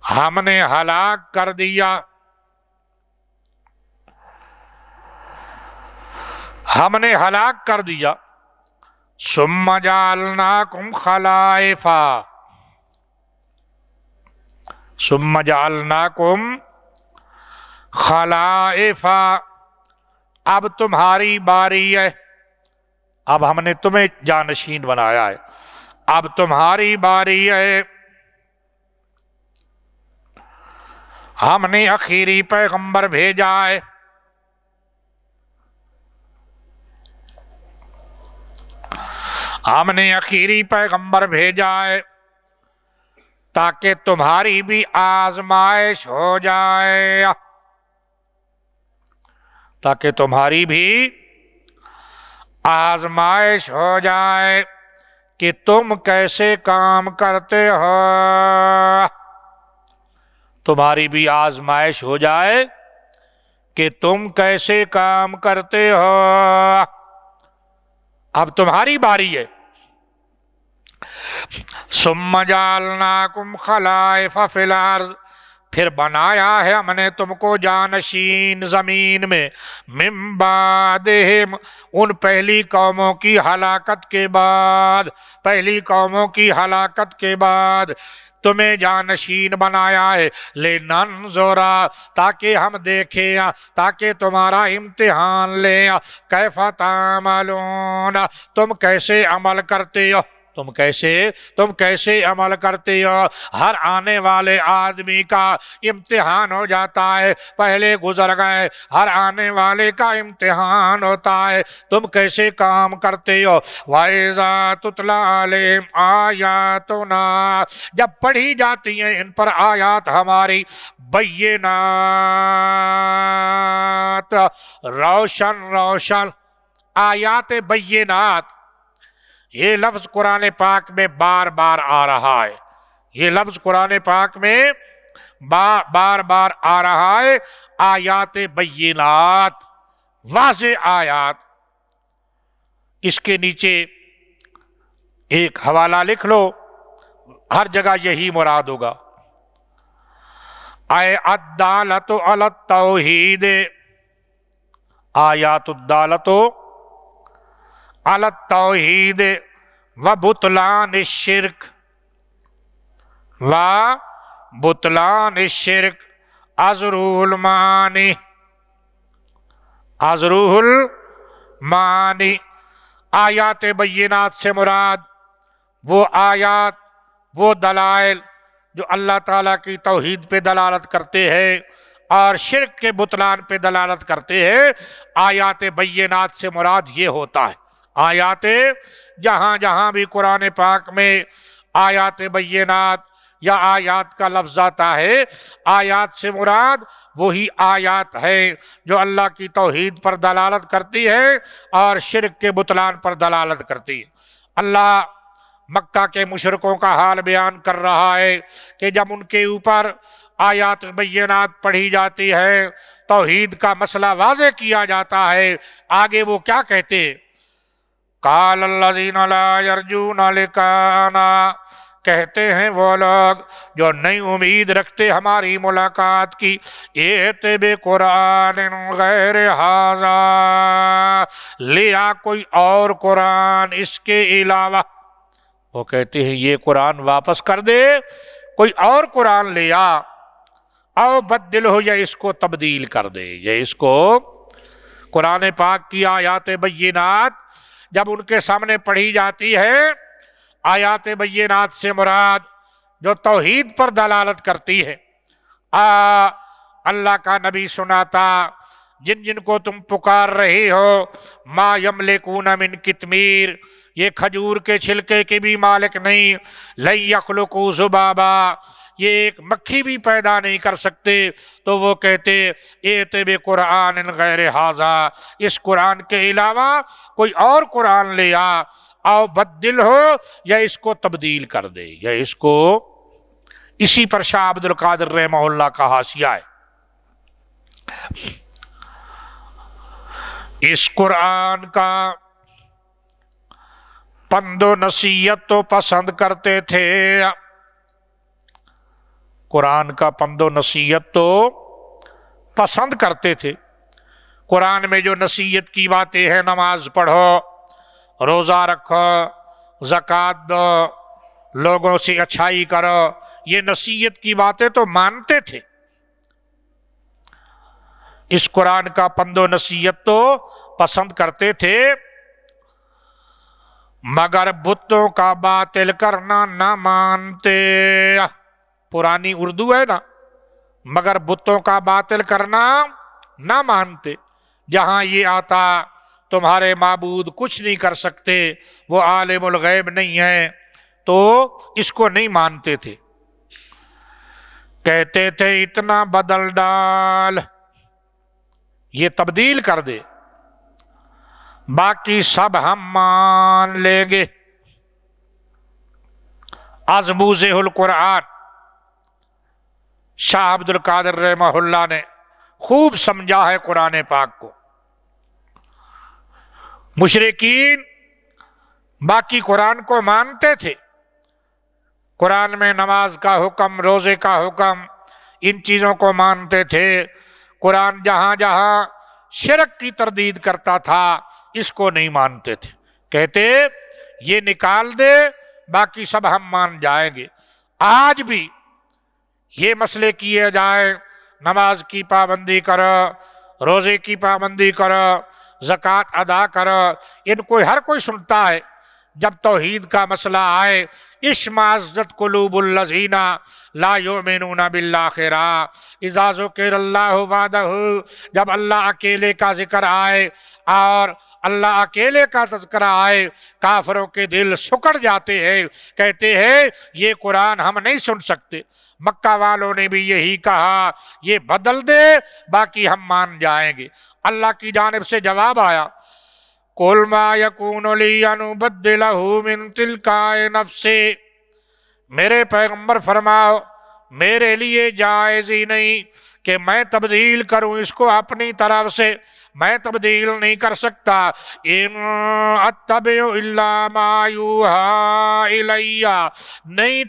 ہم نے ہلاک کر دیا ہم نے ہلاک کر دیا جالنا کم خلائفا سم جالنا کم خلائفا اب تمہاری باری ہے اب ہم نے تمہیں جانشین بنایا ہے اب تمہاری باری ہے ہم نے اخیری پیغمبر بھیجا ہے ہم نے اخیری پیغمبر بھیجا ہے تاکہ تمہاری بھی آزمائش ہو جائے تاکہ تمہاری بھی آزمائش ہو جائے کہ تم کیسے کام کرتے ہو تمہاری بھی آزمائش ہو جائے کہ تم کیسے کام کرتے ہو اب تمہاری باری ہے سم جالناکم کم خلائے الارض پھر بنایا ہے ہم نے تم کو جانشین زمین میں ممبادہم ان پہلی قوموں کی ہلاکت کے بعد پہلی قوموں کی ہلاکت کے بعد تمہیں جانشین بنایا ہے لینن زورا تاکہ ہم دیکھیں تاکہ تمہارا امتحان لیں یا تعملون تم کیسے عمل کرتے ہو تم کیسے تم کیسے عمل کرتے ہو ہر آنے والے آدمی کا امتحان ہو جاتا ہے پہلے گزر گئے ہر آنے والے کا امتحان ہوتا ہے تم کیسے کام کرتے ہو ویژ تُتْلَى آیات نا جب پڑھی جاتی ہیں ان پر آیات ہماری بینات روشن روشن آیات بینات یہ لفظ قرآن پاک میں بار بار آ رہا ہے یہ لفظ قرآن پاک میں بار بار آ رہا ہے آیات بینات واضح آیات اس کے نیچے ایک حوالہ لکھ لو ہر جگہ یہی مراد ہوگا اے عدالت علت توحید آیات الدالت علت توحید و بطلان شرک و بطلان شرک ازروح المعانی ازروح المعانی آیات بینات سے مراد وہ آیات وہ دلائل جو اللہ تعالیٰ کی توحید پہ دلالت کرتے ہیں اور شرک کے بتلان پہ دلالت کرتے ہیں آیات بینات سے مراد یہ ہوتا ہے آیات جہاں جہاں بھی قرآن پاک میں آیات بینات یا آیات کا لفظ آتا ہے آیات سے مراد وہی آیات ہیں جو اللہ کی توحید پر دلالت کرتی ہے اور شرک کے بطلان پر دلالت کرتی ہے اللہ مکہ کے مشرقوں کا حال بیان کر رہا ہے کہ جب ان کے اوپر آیات بینات پڑھی جاتی ہے توحید کا مسئلہ واضح کیا جاتا ہے آگے وہ کیا کہتے ہیں کال اللہ ارجن علکانا کہتے ہیں وہ لوگ جو نئی امید رکھتے ہماری ملاقات کی ایت بے قرآن غیر حاضا لیا کوئی اور قرآن اس کے علاوہ وہ کہتے ہیں یہ قرآن واپس کر دے کوئی اور قرآن لیا او بدل ہو یا اس کو تبدیل کر دے یا اس کو قرآن پاک کی آیات بینات جب ان کے سامنے پڑھی جاتی ہے آیات بینات سے مراد جو توحید پر دلالت کرتی ہے آ اللہ کا نبی سناتا جن جن کو تم پکار رہی ہو ما یملکون من کتمیر یہ کھجور کے چھلکے کی بھی مالک نہیں لن یخلقو زبابا یہ ایک مکھی بھی پیدا نہیں کر سکتے تو وہ کہتے قرآن غیر اس قرآن کے علاوہ کوئی اور قرآن لے آؤ بد دل ہو یا اس کو تبدیل کر دے یا اس کو اسی پر شاہ عبد القادر رحمہ اللہ کا حاصل ہے اس قرآن کا پند و نصیحت تو پسند کرتے تھے قرآن کا پند و نصیحت تو پسند کرتے تھے قرآن میں جو نصیحت کی باتیں ہیں نماز پڑھو روزہ رکھو زکوٰۃ دو لوگوں سے اچھائی کرو یہ نصیحت کی باتیں تو مانتے تھے اس قرآن کا پند و نصیحت تو پسند کرتے تھے مگر بتوں کا باطل کرنا نہ مانتے پرانی اردو ہے نا مگر بتوں کا باطل کرنا نہ مانتے جہاں یہ آتا تمہارے معبود کچھ نہیں کر سکتے وہ عالم الغیب نہیں ہے تو اس کو نہیں مانتے تھے کہتے تھے اتنا بدل ڈال یہ تبدیل کر دے باقی سب ہم مان لیں گے آزموز شاہ عبد القادر رحمہ اللہ نے خوب سمجھا ہے قرآن پاک کو مشرقین باقی قرآن کو مانتے تھے قرآن میں نماز کا حکم روزے کا حکم ان چیزوں کو مانتے تھے قرآن جہاں جہاں شرک کی تردید کرتا تھا اس کو نہیں مانتے تھے کہتے یہ نکال دے باقی سب ہم مان جائیں گے آج بھی یہ مسئلے کیے جائے نماز کی پابندی کر روزے کی پابندی کر زکوٰۃ ادا کر ان کو ہر کوئی سنتا ہے جب توحید کا مسئلہ آئے عش معت قلوب اللہ لا یؤمنون بالآخرہ اذا ذکر اللہ وعدہ جب اللہ اکیلے کا ذکر آئے اور اللہ اکیلے کا تذکرہ آئے کافروں کے دل سکڑ جاتے ہیں کہتے ہیں یہ قرآن ہم نہیں سن سکتے مکہ والوں نے بھی یہی کہا یہ بدل دے باقی ہم مان جائیں گے اللہ کی جانب سے جواب آیا قُلْ مَا يَكُونُ لِيَنُ بَدِّلَهُ مِن تِلْكَائِ نَفْسِ میرے پیغمبر فرماؤ میرے لیے جائز ہی نہیں کہ میں تبدیل کروں اس کو اپنی طرف سے میں تبدیل نہیں کر سکتا علیہ نہیں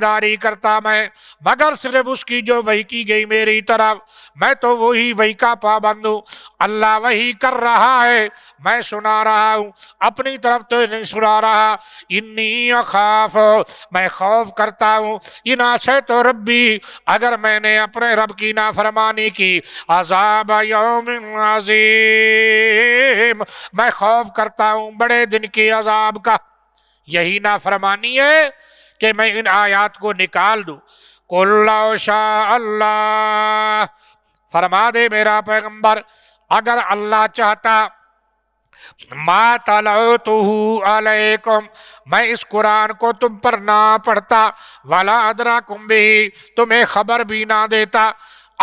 داری کرتا میں مگر صرف اس کی جو وحی کی گئی میری طرف میں تو وہی وحی کا پابند ہوں اللہ وحی کر رہا ہے میں سنا رہا ہوں اپنی طرف تو نہیں سنا رہا انی اخاف میں خوف کرتا ہوں انا سے تو ربی اگر میں نے اپنے رب کی نافرمانی کی عذاب یوم عظیم میں خوف کرتا ہوں بڑے دن کے عذاب کا یہی نہ فرمانی کہ میں ان آیات کو نکال دوں فرما دے میرا پیغمبر اگر اللہ چاہتا عَلَيْكُمْ میں اس قرآن کو تم پر نہ پڑھتا وَلَا عَدْرَكُمْ بِهِ تمہیں خبر بھی نہ دیتا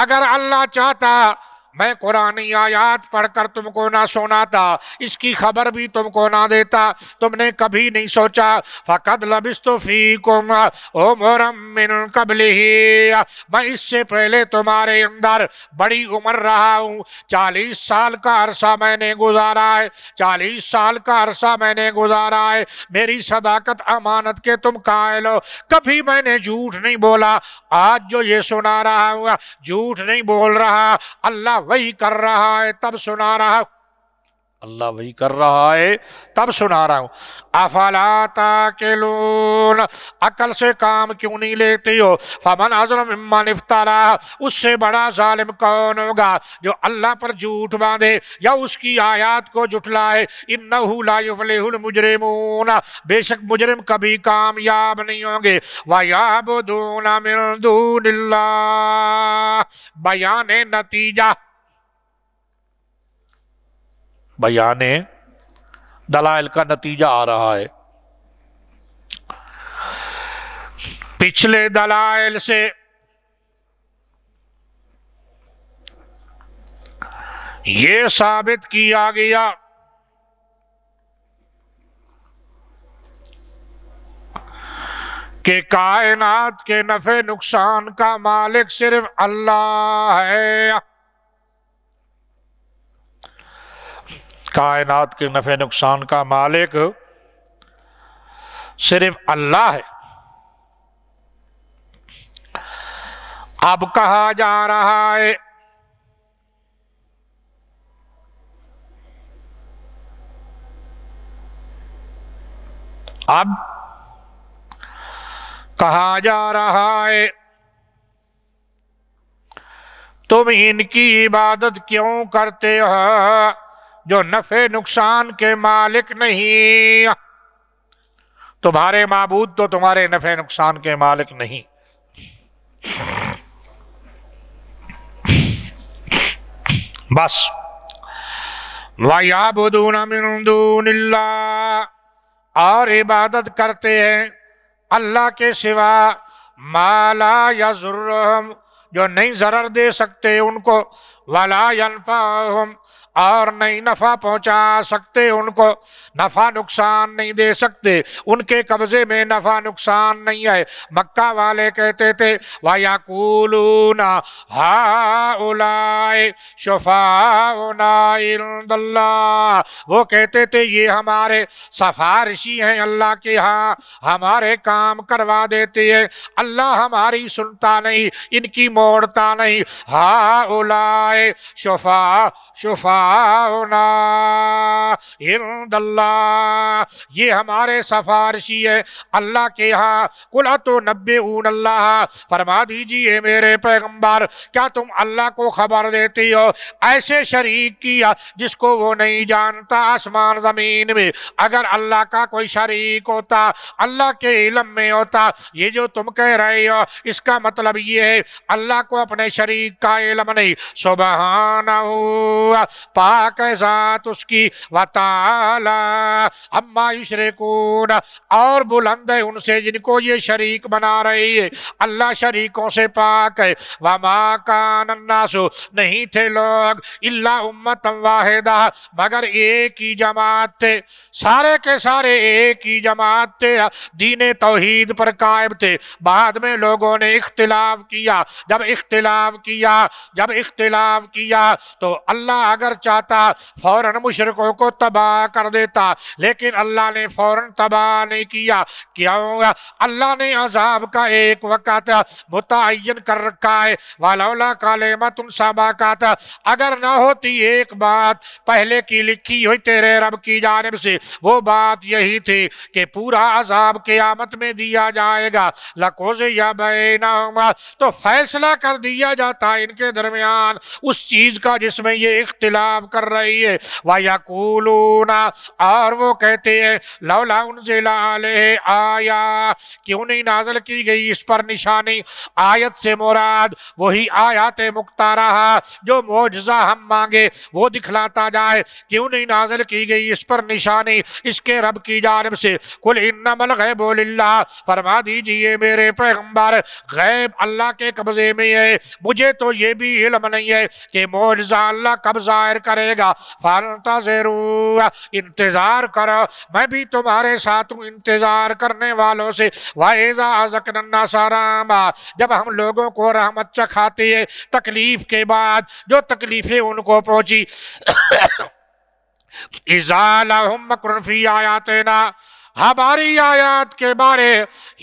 اگر اللہ چاہتا میں قرآن آیات پڑھ کر تم کو نہ سنا تھا اس کی خبر بھی تم کو نہ دیتا تم نے کبھی نہیں سوچا فِيكُمْ لبست امرم قبل میں اس سے پہلے تمہارے اندر بڑی عمر رہا ہوں چالیس سال کا عرصہ میں نے گزارا ہے چالیس سال کا عرصہ میں نے گزارا ہے میری صداقت امانت کے تم قائل ہو کبھی میں نے جھوٹ نہیں بولا آج جو یہ سنا رہا ہوں جھوٹ نہیں بول رہا اللہ وہی کر رہا ہے تب سنا رہا ہوں اللہ وہی کر رہا ہے تب سنا رہا ہوں افلا تاکلون عقل سے کام کیوں نہیں لیتی ہو فمن ازرم ممن افترا اس سے بڑا ظالم کون ہوگا جو اللہ پر جھوٹ باندھے یا اس کی آیات کو جھٹلائے انہو لا یفلح المجرمون بے شک مجرم کبھی کامیاب نہیں ہوں گے وَيَعْبُدُونَ مِن دُونِ اللَّهِ بیان نتیجہ بیانے دلائل کا نتیجہ آ رہا ہے پچھلے دلائل سے یہ ثابت کیا گیا کہ کائنات کے نفع نقصان کا مالک صرف اللہ ہے کائنات کے نفع نقصان کا مالک صرف اللہ ہے اب کہا جا رہا ہے اب کہا جا رہا ہے تم ان کی عبادت کیوں کرتے ہیں جو نفع نقصان کے مالک نہیں تمہارے معبود تو تمہارے نفع نقصان کے مالک نہیں بس وَيَعْبُدُونَ دُونِ اللَّهِ اور عبادت کرتے ہیں اللہ کے سوا مَا لَا يَزُرُّهُمْ جو نہیں ضرر دے سکتے ان کو وَلَا اور نہیں نفع پہنچا سکتے ان کو نفع نقصان نہیں دے سکتے ان کے قبضے میں نفع نقصان نہیں آئے مکہ والے کہتے تھے وَيَقُولُونَ هَا أُولَائِ ہا او اللَّهِ وہ کہتے تھے یہ ہمارے سفارشی ہیں اللہ کے ہاں ہمارے کام کروا دیتے ہیں اللہ ہماری سنتا نہیں ان کی موڑتا نہیں ہا اولائے لائے شفا عند اللہ یہ ہمارے سفارشی ہے اللہ کے ہاں قلع و نبی اون اللہ فرما دیجئے میرے پیغمبر کیا تم اللہ کو خبر دیتی ہو ایسے شریک کیا جس کو وہ نہیں جانتا آسمان زمین میں اگر اللہ کا کوئی شریک ہوتا اللہ کے علم میں ہوتا یہ جو تم کہہ رہے ہو اس کا مطلب یہ ہے اللہ کو اپنے شریک کا علم نہیں سبحانہو پاک ذات اس کی تعالی اما یشرکون اور بلند ہے ان سے جن کو یہ شریک بنا رہی ہے اللہ شریکوں سے پاک ہے کان الناس نہیں تھے لوگ اللہ امت واحدہ مگر ایک ہی جماعت تھے سارے کے سارے ایک ہی جماعت تھے دین توحید پر قائب تھے بعد میں لوگوں نے اختلاف کیا جب اختلاف کیا جب اختلاف کیا تو اللہ اللہ اگر چاہتا فوراں مشرکوں کو تباہ کر دیتا لیکن اللہ نے فوراں تباہ نہیں کیا کیوں اللہ نے عذاب کا ایک وقت متعین کر رکھا ہے والا کالمت ان سابقات اگر نہ ہوتی ایک بات پہلے کی لکھی ہوئی تیرے رب کی جانب سے وہ بات یہی تھی کہ پورا عذاب قیامت میں دیا جائے گا لکوز یا بینا تو فیصلہ کر دیا جاتا ان کے درمیان اس چیز کا جس میں یہ اختلاف کر رہی ہے وہ اور وہ کہتے ہیں لو لا ان سے لال آیا کیوں نہیں نازل کی گئی اس پر نشانی آیت سے مراد وہی آیات مکتا جو موجزہ ہم مانگے وہ دکھلاتا جائے کیوں نہیں نازل کی گئی اس پر نشانی اس کے رب کی جانب سے کل انم الغیب اللہ فرما دیجئے میرے پیغمبر غیب اللہ کے قبضے میں ہے مجھے تو یہ بھی علم نہیں ہے کہ موجزہ اللہ کا کب ظاہر کرے گا فالتا زیرو انتظار کرو میں بھی تمہارے ساتھ ہوں انتظار کرنے والوں سے واعضا ذکرنا ساراما جب ہم لوگوں کو رحمت چکھاتے ہیں تکلیف کے بعد جو تکلیفیں ان کو پہنچی *coughs* ازالہم مکرن فی آیاتنا ہماری آیات کے بارے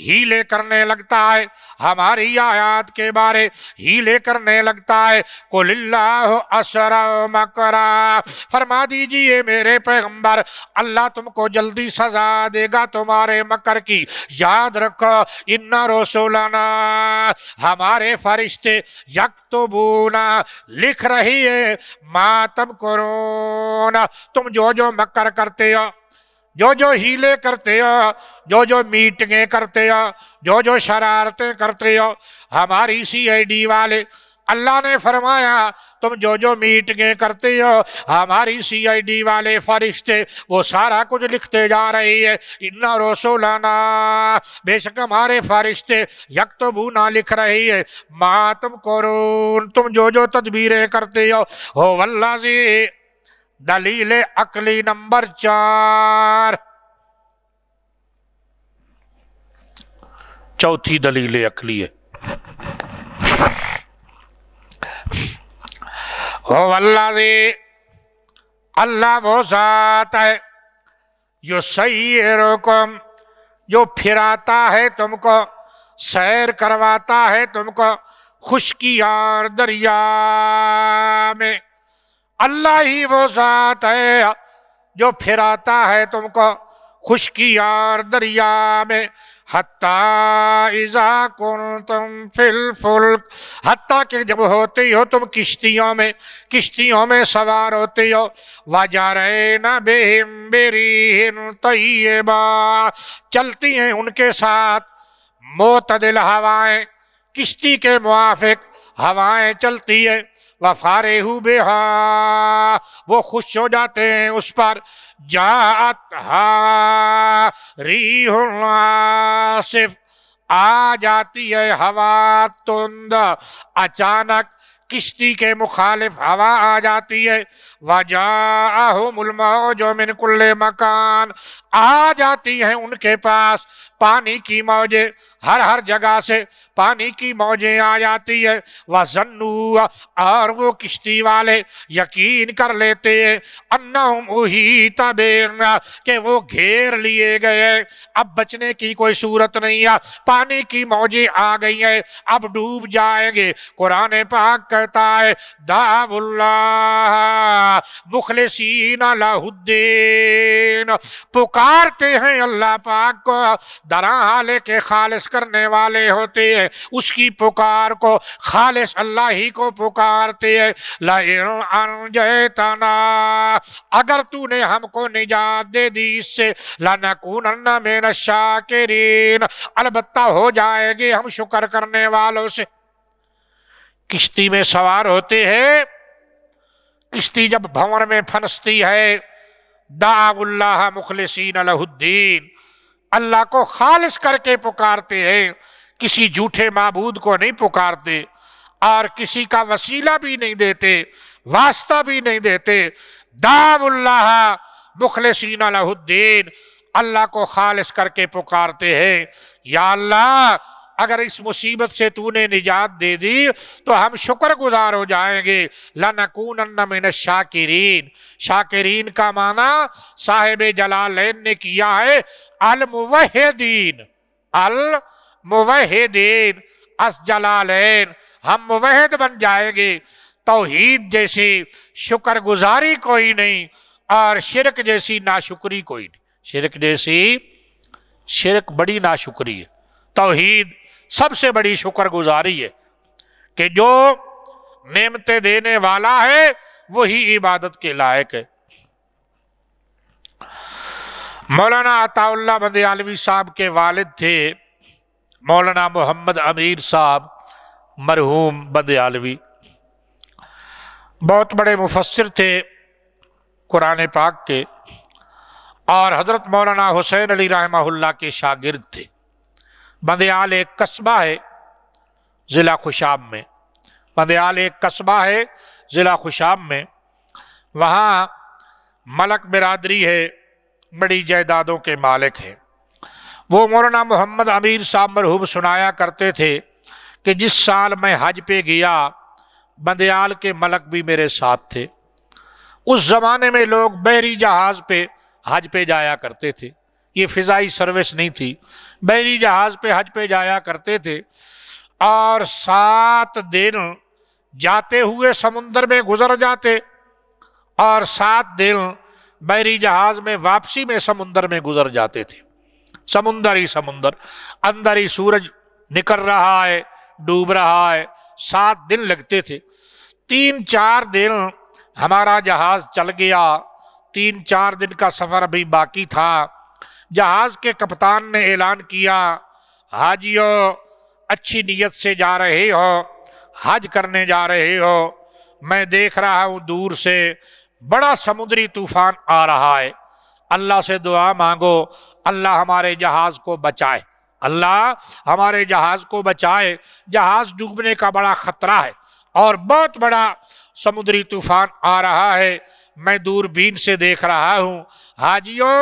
ہیلے کرنے لگتا ہے ہماری آیات کے بارے ہیلے کرنے لگتا ہے قل اللہ اسر مکرا فرما دیجئے میرے پیغمبر اللہ تم کو جلدی سزا دے گا تمہارے مکر کی یاد رکھو ان رسولنا ہمارے فرشتے یکتبونا لکھ رہی ہے ماتم کرونا تم جو جو مکر کرتے ہو جو جو ہیلے کرتے ہو جو جو میٹنگیں کرتے ہو جو جو شرارتیں کرتے ہو ہماری سی آئی ڈی والے اللہ نے فرمایا تم جو جو میٹنگیں کرتے ہو ہماری سی آئی ڈی والے فرشتے وہ سارا کچھ لکھتے جا رہے ہے اِنہ روسو لانا بے شک ہمارے فرشتے یک تو نہ لکھ رہی ہے ماتم قرون تم جو جو تدبیریں کرتے ہو ہو واللہ زی دلیل عقلی نمبر چار چوتھی دلیل ہے اللہ وہ ذات ہے جو سی جو پھراتا ہے تم کو سیر کرواتا ہے تم کو خشکی اور دریا میں اللہ ہی وہ ذات ہے جو پھراتا ہے تم کو خشکی دریا میں کنتم فی الفلک کہ جب ہوتی ہو تم کشتیوں میں کشتیوں میں سوار ہوتی ہو وجارے بہم بریہن طیبا چلتی ہیں ان کے ساتھ معتدل ہوائیں کشتی کے موافق ہوائیں چلتی ہیں وَفَارِهُ بِهَا وہ خوش ہو جاتے ہیں اس پر جَاَتْ هَا رِيْهُ صرف آ جاتی ہے ہوا تند اچانک کشتی کے مخالف ہوا آ جاتی ہے وَجَاَهُمُ الْمَوْجُ مِنْ كُلِّ مَكَان آ جاتی ہیں ان کے پاس پانی کی موجے ہر ہر جگہ سے پانی کی موجیں آ جاتی ہے وہ زنو اور وہ کشتی والے یقین کر لیتے ہیں کہ وہ گھیر لیے گئے اب بچنے کی کوئی صورت نہیں ہے پانی کی موجیں آ گئی ہیں اب ڈوب جائیں گے قرآن پاک کہتا ہے دعو اللہ مخلصین اللہ الدین پکارتے ہیں اللہ پاک کو در کے خالص کرنے والے ہوتے ہیں اس کی پکار کو خالص اللہ ہی کو پکارتے ہیں اگر نے ہم کو نجات دے دی اس سے مِنَ الشَّاكِرِينَ البتہ ہو جائے گے ہم شکر کرنے والوں سے کشتی میں سوار ہوتے ہیں کشتی جب بھور میں پھنستی ہے دعو اللہ مخلصین الہ الدین اللہ کو خالص کر کے پکارتے ہیں کسی جھوٹے معبود کو نہیں پکارتے اور کسی کا وسیلہ بھی نہیں دیتے واسطہ بھی نہیں دیتے دعو اللہ اللہ مخلصین الدین کو خالص کر کے پکارتے ہیں یا اللہ اگر اس مصیبت سے تو نے نجات دے دی تو ہم شکر گزار ہو جائیں گے لَنَكُونَنَّ مِنَ الشَّاكِرِينَ شاکرین کا معنی صاحب جلالین نے کیا ہے اس جلالین ہم موہد بن جائے گے توحید جیسی شکر گزاری کوئی نہیں اور شرک جیسی ناشکری کوئی نہیں شرک جیسی شرک بڑی ناشکری ہے توحید سب سے بڑی شکر گزاری ہے کہ جو نعمتیں دینے والا ہے وہی عبادت کے لائق ہے مولانا عطا اللہ بند عالمی صاحب کے والد تھے مولانا محمد امیر صاحب مرحوم بند عالمی بہت بڑے مفسر تھے قرآن پاک کے اور حضرت مولانا حسین علی رحمہ اللہ کے شاگرد تھے بندیال ایک قصبہ ہے ضلع خوشاب میں بندیال ایک قصبہ ہے ضلع خوشاب میں وہاں ملک برادری ہے بڑی جائیدادوں کے مالک ہیں وہ مولانا محمد امیر صاحب مرحوب سنایا کرتے تھے کہ جس سال میں حج پہ گیا بندیال کے ملک بھی میرے ساتھ تھے اس زمانے میں لوگ بحری جہاز پہ حج پہ جایا کرتے تھے یہ فضائی سروس نہیں تھی بحری جہاز پہ حج پہ جایا کرتے تھے اور سات دن جاتے ہوئے سمندر میں گزر جاتے اور سات دن بحری جہاز میں واپسی میں سمندر میں گزر جاتے تھے سمندر ہی سمندر اندر ہی سورج نکل رہا ہے ڈوب رہا ہے سات دن لگتے تھے تین چار دن ہمارا جہاز چل گیا تین چار دن کا سفر بھی باقی تھا جہاز کے کپتان نے اعلان کیا حاجیوں اچھی نیت سے جا رہے ہو حج کرنے جا رہے ہو میں دیکھ رہا ہوں دور سے بڑا سمندری طوفان آ رہا ہے اللہ سے دعا مانگو اللہ ہمارے جہاز کو بچائے اللہ ہمارے جہاز کو بچائے جہاز ڈوبنے کا بڑا خطرہ ہے اور بہت بڑا سمندری طوفان آ رہا ہے میں دور بین سے دیکھ رہا ہوں حاجیوں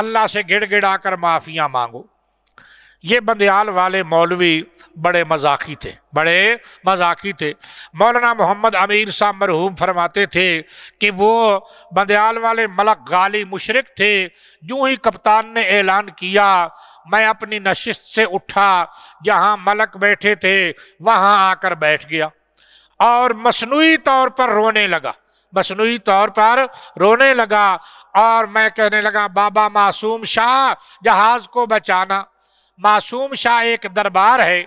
اللہ سے گڑ گڑا کر معافیاں مانگو یہ بندیال والے مولوی بڑے مذاقی تھے بڑے مذاقی تھے مولانا محمد امیر صاحب مرحوم فرماتے تھے کہ وہ بندیال والے ملک غالی مشرق تھے جو ہی کپتان نے اعلان کیا میں اپنی نشست سے اٹھا جہاں ملک بیٹھے تھے وہاں آ کر بیٹھ گیا اور مصنوعی طور پر رونے لگا مصنوعی طور پر رونے لگا اور میں کہنے لگا بابا معصوم شاہ جہاز کو بچانا معصوم شاہ ایک دربار ہے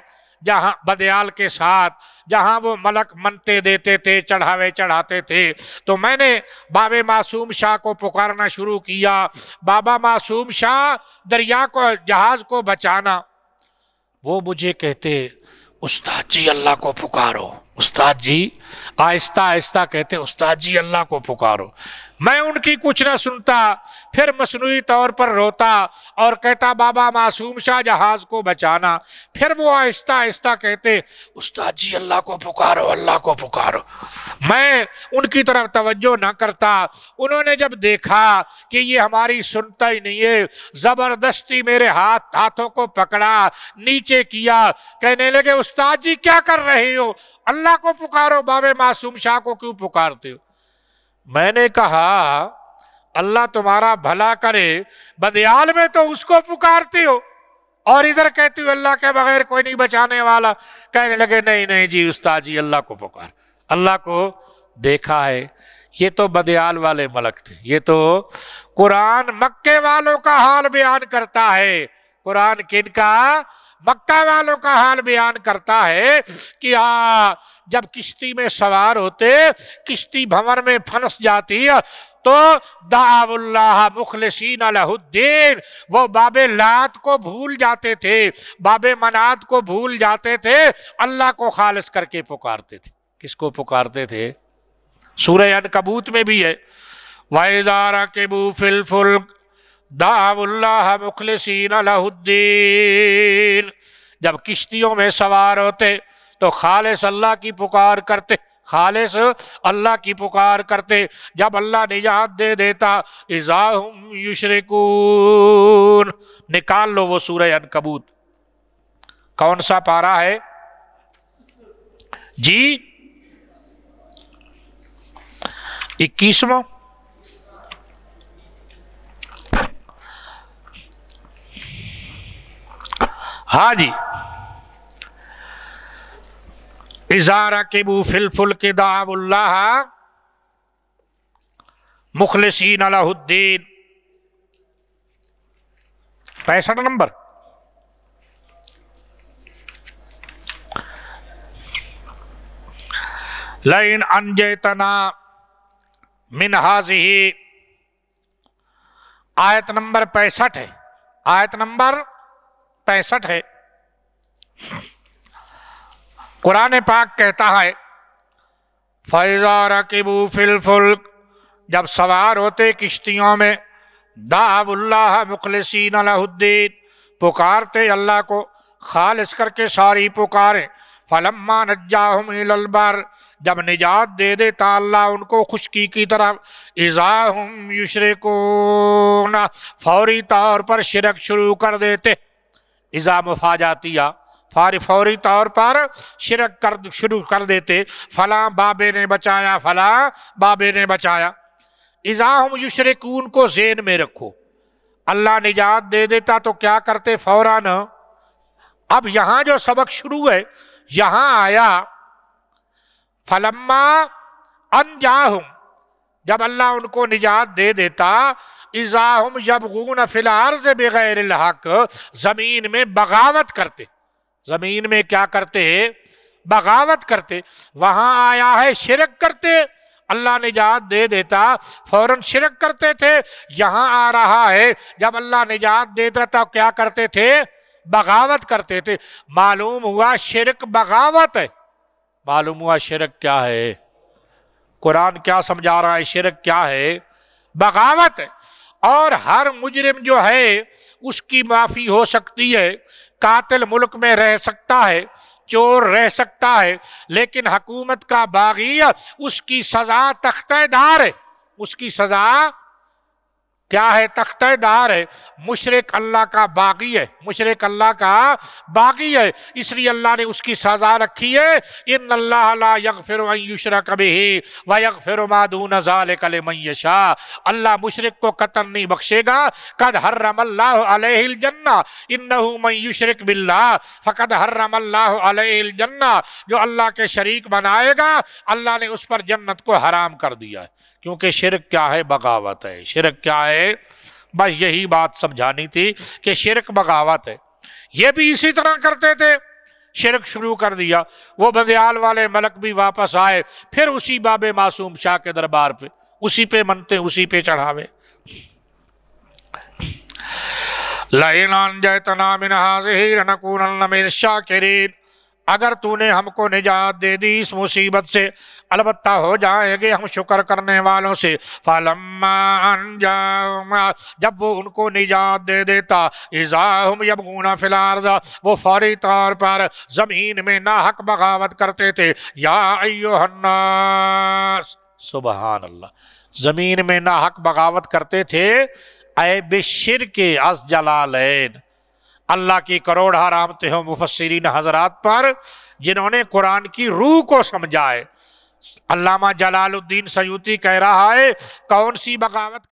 جہاں بدیال کے ساتھ جہاں وہ ملک منتے دیتے تھے چڑھاوے چڑھاتے تھے تو میں نے بابے معصوم شاہ کو پکارنا شروع کیا بابا معصوم شاہ دریا کو جہاز کو بچانا وہ مجھے کہتے استاد جی اللہ کو پکارو استاد جی آہستہ آہستہ کہتے استاد جی اللہ کو پکارو میں ان کی کچھ نہ سنتا پھر مصنوعی طور پر روتا اور کہتا بابا معصوم شاہ جہاز کو بچانا پھر وہ آہستہ آہستہ کہتے استاد جی اللہ کو پکارو اللہ کو پکارو میں ان کی طرف توجہ نہ کرتا انہوں نے جب دیکھا کہ یہ ہماری سنتا ہی نہیں ہے زبردستی میرے ہاتھ ہاتھوں کو پکڑا نیچے کیا کہنے لگے استاد جی کیا کر رہے ہو اللہ کو پکارو بابے معصوم شاہ کو کیوں پکارتے ہو میں نے کہا اللہ تمہارا بھلا کرے بدیال میں تو اس کو پکارتی ہو اور ادھر کہتی ہو اللہ کے بغیر کوئی نہیں بچانے والا کہنے لگے نہیں نہیں جی استاد جی اللہ کو پکار اللہ کو دیکھا ہے یہ تو بدیال والے ملک تھے یہ تو قرآن مکے والوں کا حال بیان کرتا ہے قرآن کن کا مکہ والوں کا حال بیان کرتا ہے کہ ہاں جب کشتی میں سوار ہوتے کشتی بھمر میں پھنس جاتی تو دعو اللہ مخلصین علیہ الدین وہ باب لات کو بھول جاتے تھے باب منات کو بھول جاتے تھے اللہ کو خالص کر کے پکارتے تھے کس کو پکارتے تھے سورہ انکبوت میں بھی ہے وَإِذَا رَكِبُوا فِي الْفُلْقِ مُخْلِصِينَ لَهُ الدِّينَ جب کشتیوں میں سوار ہوتے تو خالص اللہ کی پکار کرتے خالص اللہ کی پکار کرتے جب اللہ نجات دے دیتا ازاہم یشرکون نکال لو وہ سورہ انکبوت کون سا پارا ہے جی اکیسو ہاں جی ازارہ کے بو فلفل کے دا اللہ مخلصین علیہ الدین پینسٹھ نمبر لائن انجیتنا من حاضی آیت نمبر پینسٹھ ہے آیت نمبر پینسٹھ ہے قرآن پاک کہتا ہے فیضا رقبو فلفلک جب سوار ہوتے کشتیوں میں داح اللہ مخلص الدین پکارتے اللہ کو خالص کر کے ساری پکارے فلما نجا جب نجات دے دے تا اللہ ان کو خشکی کی طرف ایزا ہم یشر کو فوری طور پر شرک شروع کر دیتے ایزا مفا جاتیا فار فوری طور پر شرک کر شروع کر دیتے فلاں بابے نے بچایا فلاں بابے نے بچایا ایزام یشرکون کو زین میں رکھو اللہ نجات دے دیتا تو کیا کرتے فوراً اب یہاں جو سبق شروع ہے یہاں آیا فلما انجاہم جب اللہ ان کو نجات دے دیتا اضام یبغون فی الارض سے بغیر الحق زمین میں بغاوت کرتے زمین میں کیا کرتے بغاوت کرتے وہاں آیا ہے شرک کرتے اللہ نجات دے دیتا فوراً شرک کرتے تھے یہاں آ رہا ہے جب اللہ نجات دے دیتا کیا کرتے تھے بغاوت کرتے تھے معلوم ہوا شرک بغاوت ہے معلوم ہوا شرک کیا ہے قرآن کیا سمجھا رہا ہے شرک کیا ہے بغاوت ہے اور ہر مجرم جو ہے اس کی معافی ہو سکتی ہے قاتل ملک میں رہ سکتا ہے چور رہ سکتا ہے لیکن حکومت کا باغی اس کی سزا تختہ دار ہے اس کی سزا کیا ہے تختہ دار ہے مشرق اللہ کا باقی ہے مشرق اللہ کا باقی ہے اس لیے اللہ نے اس کی سزا رکھی ہے ان اللہ لا یغفر ان یشرک کبھی و یغفر ما دون ذالک لمن یشاء اللہ مشرق کو قطن نہیں بخشے گا قد حرم اللہ علیہ الجنہ من یشرک باللہ فقد حرم اللہ علیہ الجنہ جو اللہ کے شریک بنائے گا اللہ نے اس پر جنت کو حرام کر دیا ہے کیونکہ شرک کیا ہے بغاوت ہے شرک کیا ہے بس یہی بات سمجھانی تھی کہ شرک بغاوت ہے یہ بھی اسی طرح کرتے تھے شرک شروع کر دیا وہ بندیال والے ملک بھی واپس آئے پھر اسی باب معصوم شاہ کے دربار پہ اسی پہ منتے اسی پہ چڑھاوے مِنْ اگر تو نے ہم کو نجات دے دی اس مصیبت سے البتہ ہو جائیں گے ہم شکر کرنے والوں سے فلم جب وہ ان کو نجات دے دیتا ایزا فی الارزا وہ فوری طور پر زمین میں ناحق بغاوت کرتے تھے یا ایوہ الناس سبحان اللہ زمین میں ناحق بغاوت کرتے تھے اے بشر کے از جلالین اللہ کی کروڑ رامتے ہو مفسرین حضرات پر جنہوں نے قرآن کی روح کو سمجھائے علامہ جلال الدین سیوتی کہہ رہا ہے کون سی بغاوت